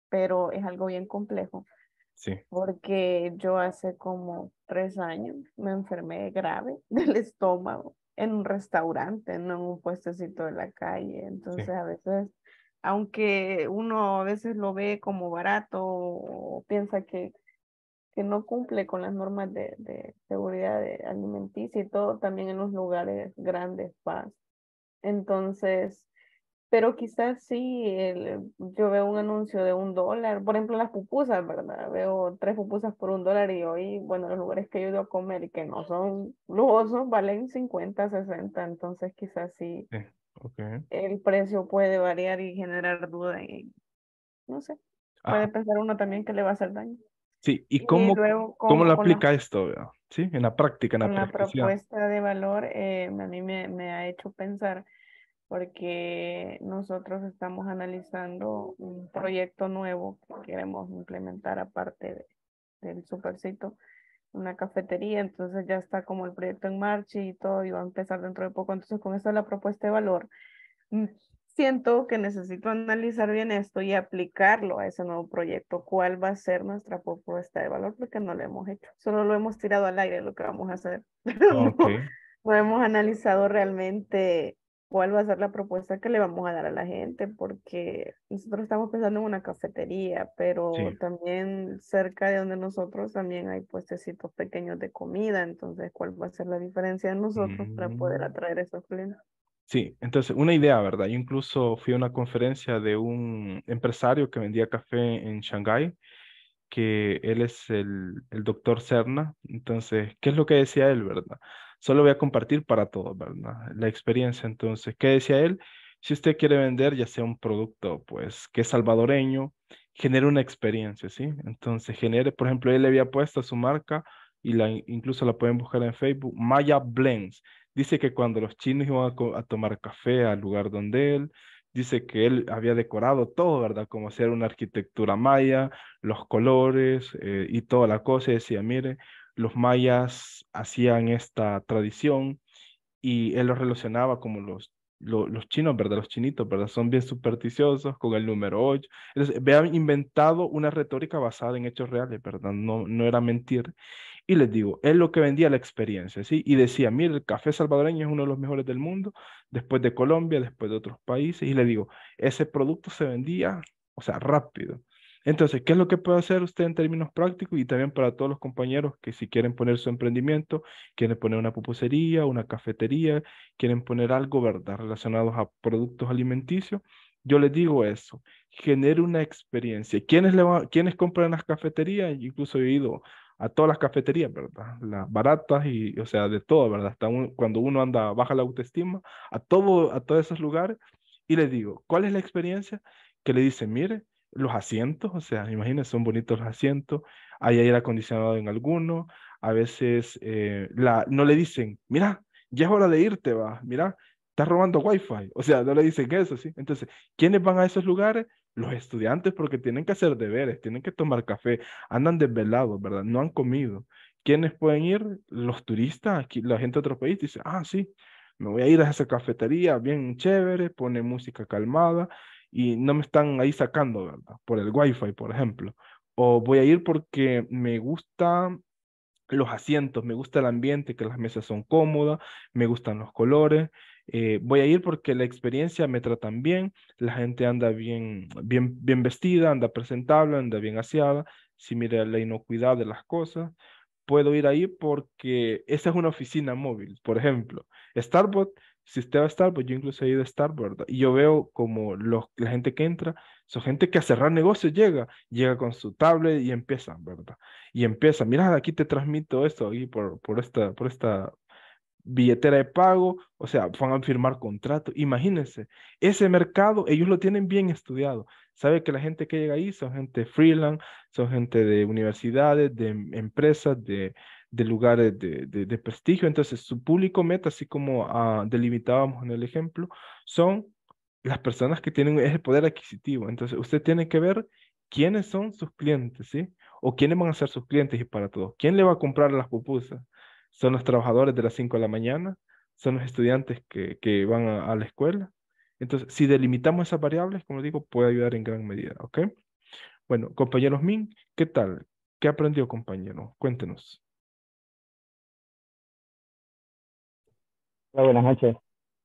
pero es algo bien complejo. Sí. Porque yo hace como tres años me enfermé grave del estómago en un restaurante, no en un puestecito de la calle. Entonces a veces aunque uno a veces lo ve como barato o piensa que, que no cumple con las normas de, de seguridad alimenticia y todo también en los lugares grandes paz. Entonces, pero quizás sí, yo veo un anuncio de un dólar, por ejemplo las pupusas, ¿verdad? Veo tres pupusas por un dólar y hoy, bueno, los lugares que yo he a comer y que no son lujosos valen 50, 60, entonces quizás sí el precio puede variar y generar duda y no sé. Puede pensar uno también que le va a hacer daño.
Sí, ¿y cómo, ¿cómo, lo aplica esto? Sí, en la práctica, en la, propuesta
de valor eh, a mí me, ha hecho pensar porque nosotros estamos analizando un proyecto nuevo que queremos implementar aparte del supercito una cafetería, entonces ya está como el proyecto en marcha y todo, y va a empezar dentro de poco. Entonces, con esto la propuesta de valor, mm, siento que necesito analizar bien esto y aplicarlo a ese nuevo proyecto. ¿Cuál va a ser nuestra propuesta de valor? Porque no lo hemos hecho, solo lo hemos tirado al aire lo que vamos a hacer. Okay. no hemos analizado realmente cuál va a ser la propuesta que le vamos a dar a la gente, porque nosotros estamos pensando en una cafetería, pero también cerca de donde nosotros también hay puestecitos pequeños de comida, entonces cuál va a ser la diferencia de nosotros para poder mm. atraer a esos clientes.
Sí, entonces una idea, ¿verdad? Yo incluso fui a una conferencia de un empresario que vendía café en Shanghái, que él es el, el doctor Cerna, entonces, ¿qué es lo que decía él, verdad? Solo voy a compartir para todos, ¿verdad? La experiencia. Entonces, ¿qué decía él? Si usted quiere vender, ya sea un producto, pues, que es salvadoreño, genere una experiencia, ¿sí? Entonces, genere, por ejemplo, él le había puesto su marca y la, incluso la pueden buscar en Facebook, Maya Blends. Dice que cuando los chinos iban a, tomar café al lugar donde él, dice que él había decorado todo, ¿verdad? Como hacer una arquitectura maya, los colores eh, y toda la cosa. Y decía, mire, los mayas hacían esta tradición y él los relacionaba como los, los, chinos, ¿verdad? Los chinitos, ¿verdad? Son bien supersticiosos con el número 8. Entonces, vean, inventado una retórica basada en hechos reales, ¿verdad? No, no era mentir. Y les digo, él lo que vendía la experiencia, ¿sí? Y decía, mira, el café salvadoreño es uno de los mejores del mundo, después de Colombia, después de otros países. Y le digo, ese producto se vendía, o sea, rápido. Entonces, ¿qué es lo que puede hacer usted en términos prácticos y también para todos los compañeros que si quieren poner su emprendimiento, quieren poner una pupusería, una cafetería, quieren poner algo, ¿verdad?, relacionados a productos alimenticios. Yo les digo eso, genere una experiencia. ¿Quiénes, le ¿quiénes compran las cafeterías? incluso he ido a todas las cafeterías, ¿verdad? Las baratas y, o sea, de todo, ¿verdad? Hasta cuando uno anda, baja la autoestima, a, todo, a todos esos lugares. Y les digo, ¿cuál es la experiencia? Que le dicen, mire, los asientos, o sea, imagínense, son bonitos los asientos, hay aire acondicionado en alguno, a veces eh, la, no le dicen, mira, ya es hora de irte, va, mira, estás robando wifi, o sea, no le dicen eso, ¿sí? Entonces, ¿quiénes van a esos lugares? Los estudiantes, porque tienen que hacer deberes, tienen que tomar café, andan desvelados, ¿verdad? No han comido. ¿Quiénes pueden ir? Los turistas, aquí, la gente de otro país dice, ah, sí, me voy a ir a esa cafetería, bien chévere, pone música calmada, y no me están ahí sacando, ¿verdad? Por el wifi, por ejemplo. O voy a ir porque me gusta los asientos, me gusta el ambiente, que las mesas son cómodas, me gustan los colores. Eh, voy a ir porque la experiencia me tratan bien, la gente anda bien, bien, bien vestida, anda presentable, anda bien aseada, si mira la inocuidad de las cosas. Puedo ir ahí porque esa es una oficina móvil, por ejemplo. Starbucks si usted va a Starbucks, pues yo incluso he ido a estar, ¿verdad? Y yo veo como los, la gente que entra, son gente que a cerrar negocios llega, llega con su tablet y empieza, ¿verdad? Y empieza, mira, aquí te transmito esto, aquí por, por, esta, por esta billetera de pago, o sea, van a firmar contrato. Imagínense, ese mercado ellos lo tienen bien estudiado. Sabe que la gente que llega ahí son gente freelance, son gente de universidades, de em, empresas, de, de lugares de, de, de, prestigio. Entonces, su público meta, así como ah, delimitábamos en el ejemplo, son las personas que tienen ese poder adquisitivo. Entonces, usted tiene que ver quiénes son sus clientes, ¿sí? O quiénes van a ser sus clientes y para todos. ¿Quién le va a comprar las pupusas? ¿Son los trabajadores de las 5 de la mañana? ¿Son los estudiantes que, que van a, la escuela? Entonces, si delimitamos esas
variables, como digo, puede ayudar en gran medida, ¿ok? Bueno, compañeros Min, ¿qué tal? ¿Qué aprendió, compañero? Cuéntenos.
buenas noches.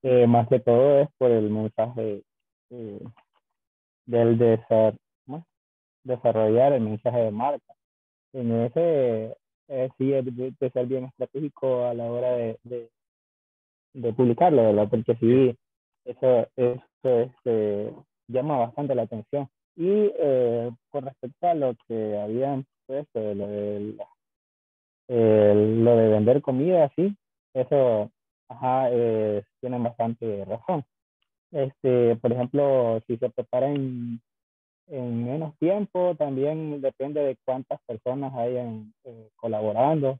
Eh, más que todo es por el mensaje eh, del ser desarrollar el mensaje de marca. En ese eh, sí es de, ser bien estratégico a la hora de, de, de publicarlo, Porque sí, eso, eso este, llama bastante la atención. Y eh, con respecto a lo que habían puesto, lo lo de vender comida, sí, eso Ajá, eh, tienen bastante razón. Este, por ejemplo, si se preparan en, menos tiempo, también depende de cuántas personas hayan eh, colaborando,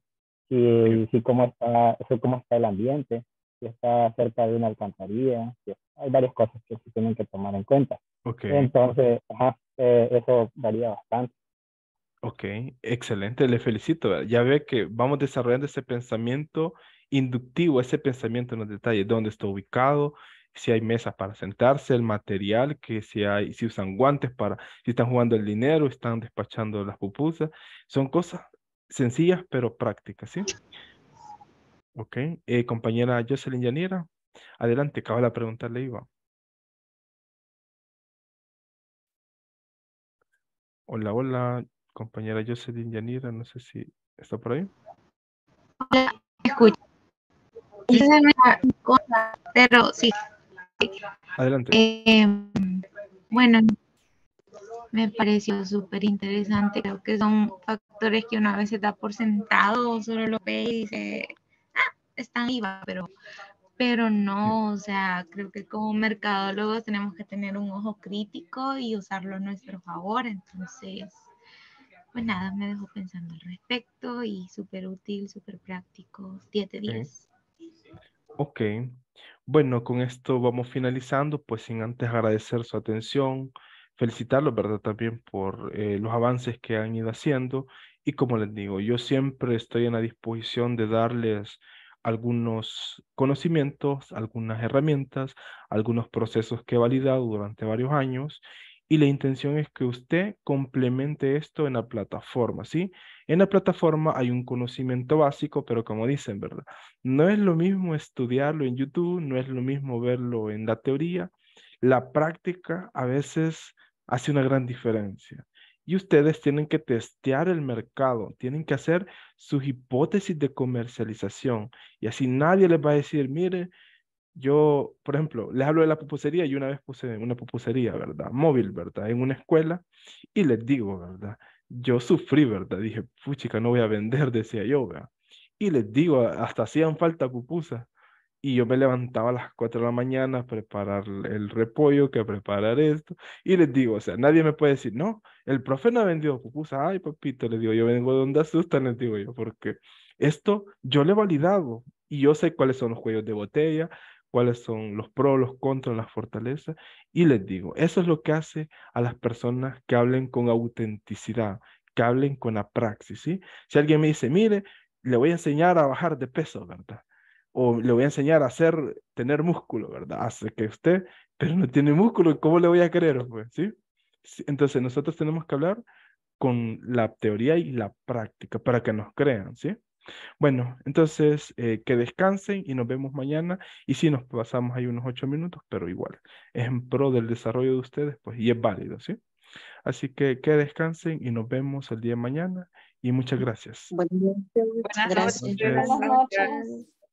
si, si cómo está, cómo está el ambiente, si está cerca de una alcantarilla, hay varias cosas que se tienen que tomar en cuenta.
Okay. Entonces,
ajá, eh, eso varía bastante.
Ok,
excelente, le felicito. Ya ve que vamos desarrollando ese pensamiento inductivo ese pensamiento en los detalles, dónde está ubicado, si hay mesas para sentarse, el material, que si hay, si usan guantes para, si están jugando el dinero, están despachando las pupusas, son cosas sencillas pero prácticas, ¿sí? Ok, eh,
compañera Jocelyn Yanira, adelante, acaba de preguntarle Iba Hola, hola, compañera Jocelyn Yanira, no sé si está por ahí.
escucha pero sí. Adelante. Em, bueno, me pareció súper interesante. Creo que son factores que una vez Se da por sentado, solo lo ve y dice, ah, están ahí pero, pero no, o sea, creo que como mercadólogos tenemos que tener un ojo crítico y usarlo a nuestro favor. Entonces, pues nada, me dejó pensando al respecto y súper útil, súper práctico. 10 de 10.
Ok. Bueno, con esto vamos finalizando, pues sin antes agradecer su atención, felicitarlos, ¿verdad? También por eh, los avances que han ido haciendo. Y como les digo, yo siempre estoy en la disposición de darles algunos conocimientos, algunas herramientas, algunos procesos que he validado durante varios años. Y la intención es que usted complemente esto en la plataforma, ¿sí? En la plataforma hay un conocimiento básico, pero como dicen, ¿verdad? No es lo mismo estudiarlo en YouTube, no es lo mismo verlo en la teoría. La práctica a veces hace una gran diferencia. Y ustedes tienen que testear el mercado, tienen que hacer sus hipótesis de comercialización. Y así nadie les va a decir, mire, yo, por ejemplo, les hablo de la pupusería y una vez puse una pupusería, ¿verdad? Móvil, ¿verdad? En una escuela y les digo, ¿verdad? yo sufrí, ¿verdad? Dije, puchica, no voy a vender, decía yo, Y les digo, hasta hacían falta pupusas. Y yo me levantaba a las 4 de la mañana a preparar el repollo, que preparar esto. Y les digo, o sea, nadie me puede decir, no, el profe no ha vendido pupusas. Ay, papito, les digo, yo vengo de donde asustan, les digo yo, porque esto yo le he validado y yo sé cuáles son los cuellos de botella, cuáles son los pros, los contras, las fortalezas, y les digo, eso es lo que hace a las personas que hablen con autenticidad, que hablen con la praxis, ¿sí? Si alguien me dice, mire, le voy a enseñar a bajar de peso, ¿verdad? O le voy a enseñar a hacer, tener músculo, ¿verdad? Hace que usted, pero no tiene músculo, ¿cómo le voy a creer, pues, ¿sí? Entonces nosotros tenemos que hablar con la teoría y la práctica para que nos crean, ¿sí? Bueno, entonces eh, que descansen y nos vemos mañana. Y si nos pasamos ahí unos ocho minutos, pero igual, es en pro del desarrollo de ustedes, pues, y es válido, ¿sí? Así que que descansen y nos vemos el día de mañana. Y muchas mm,
gracias.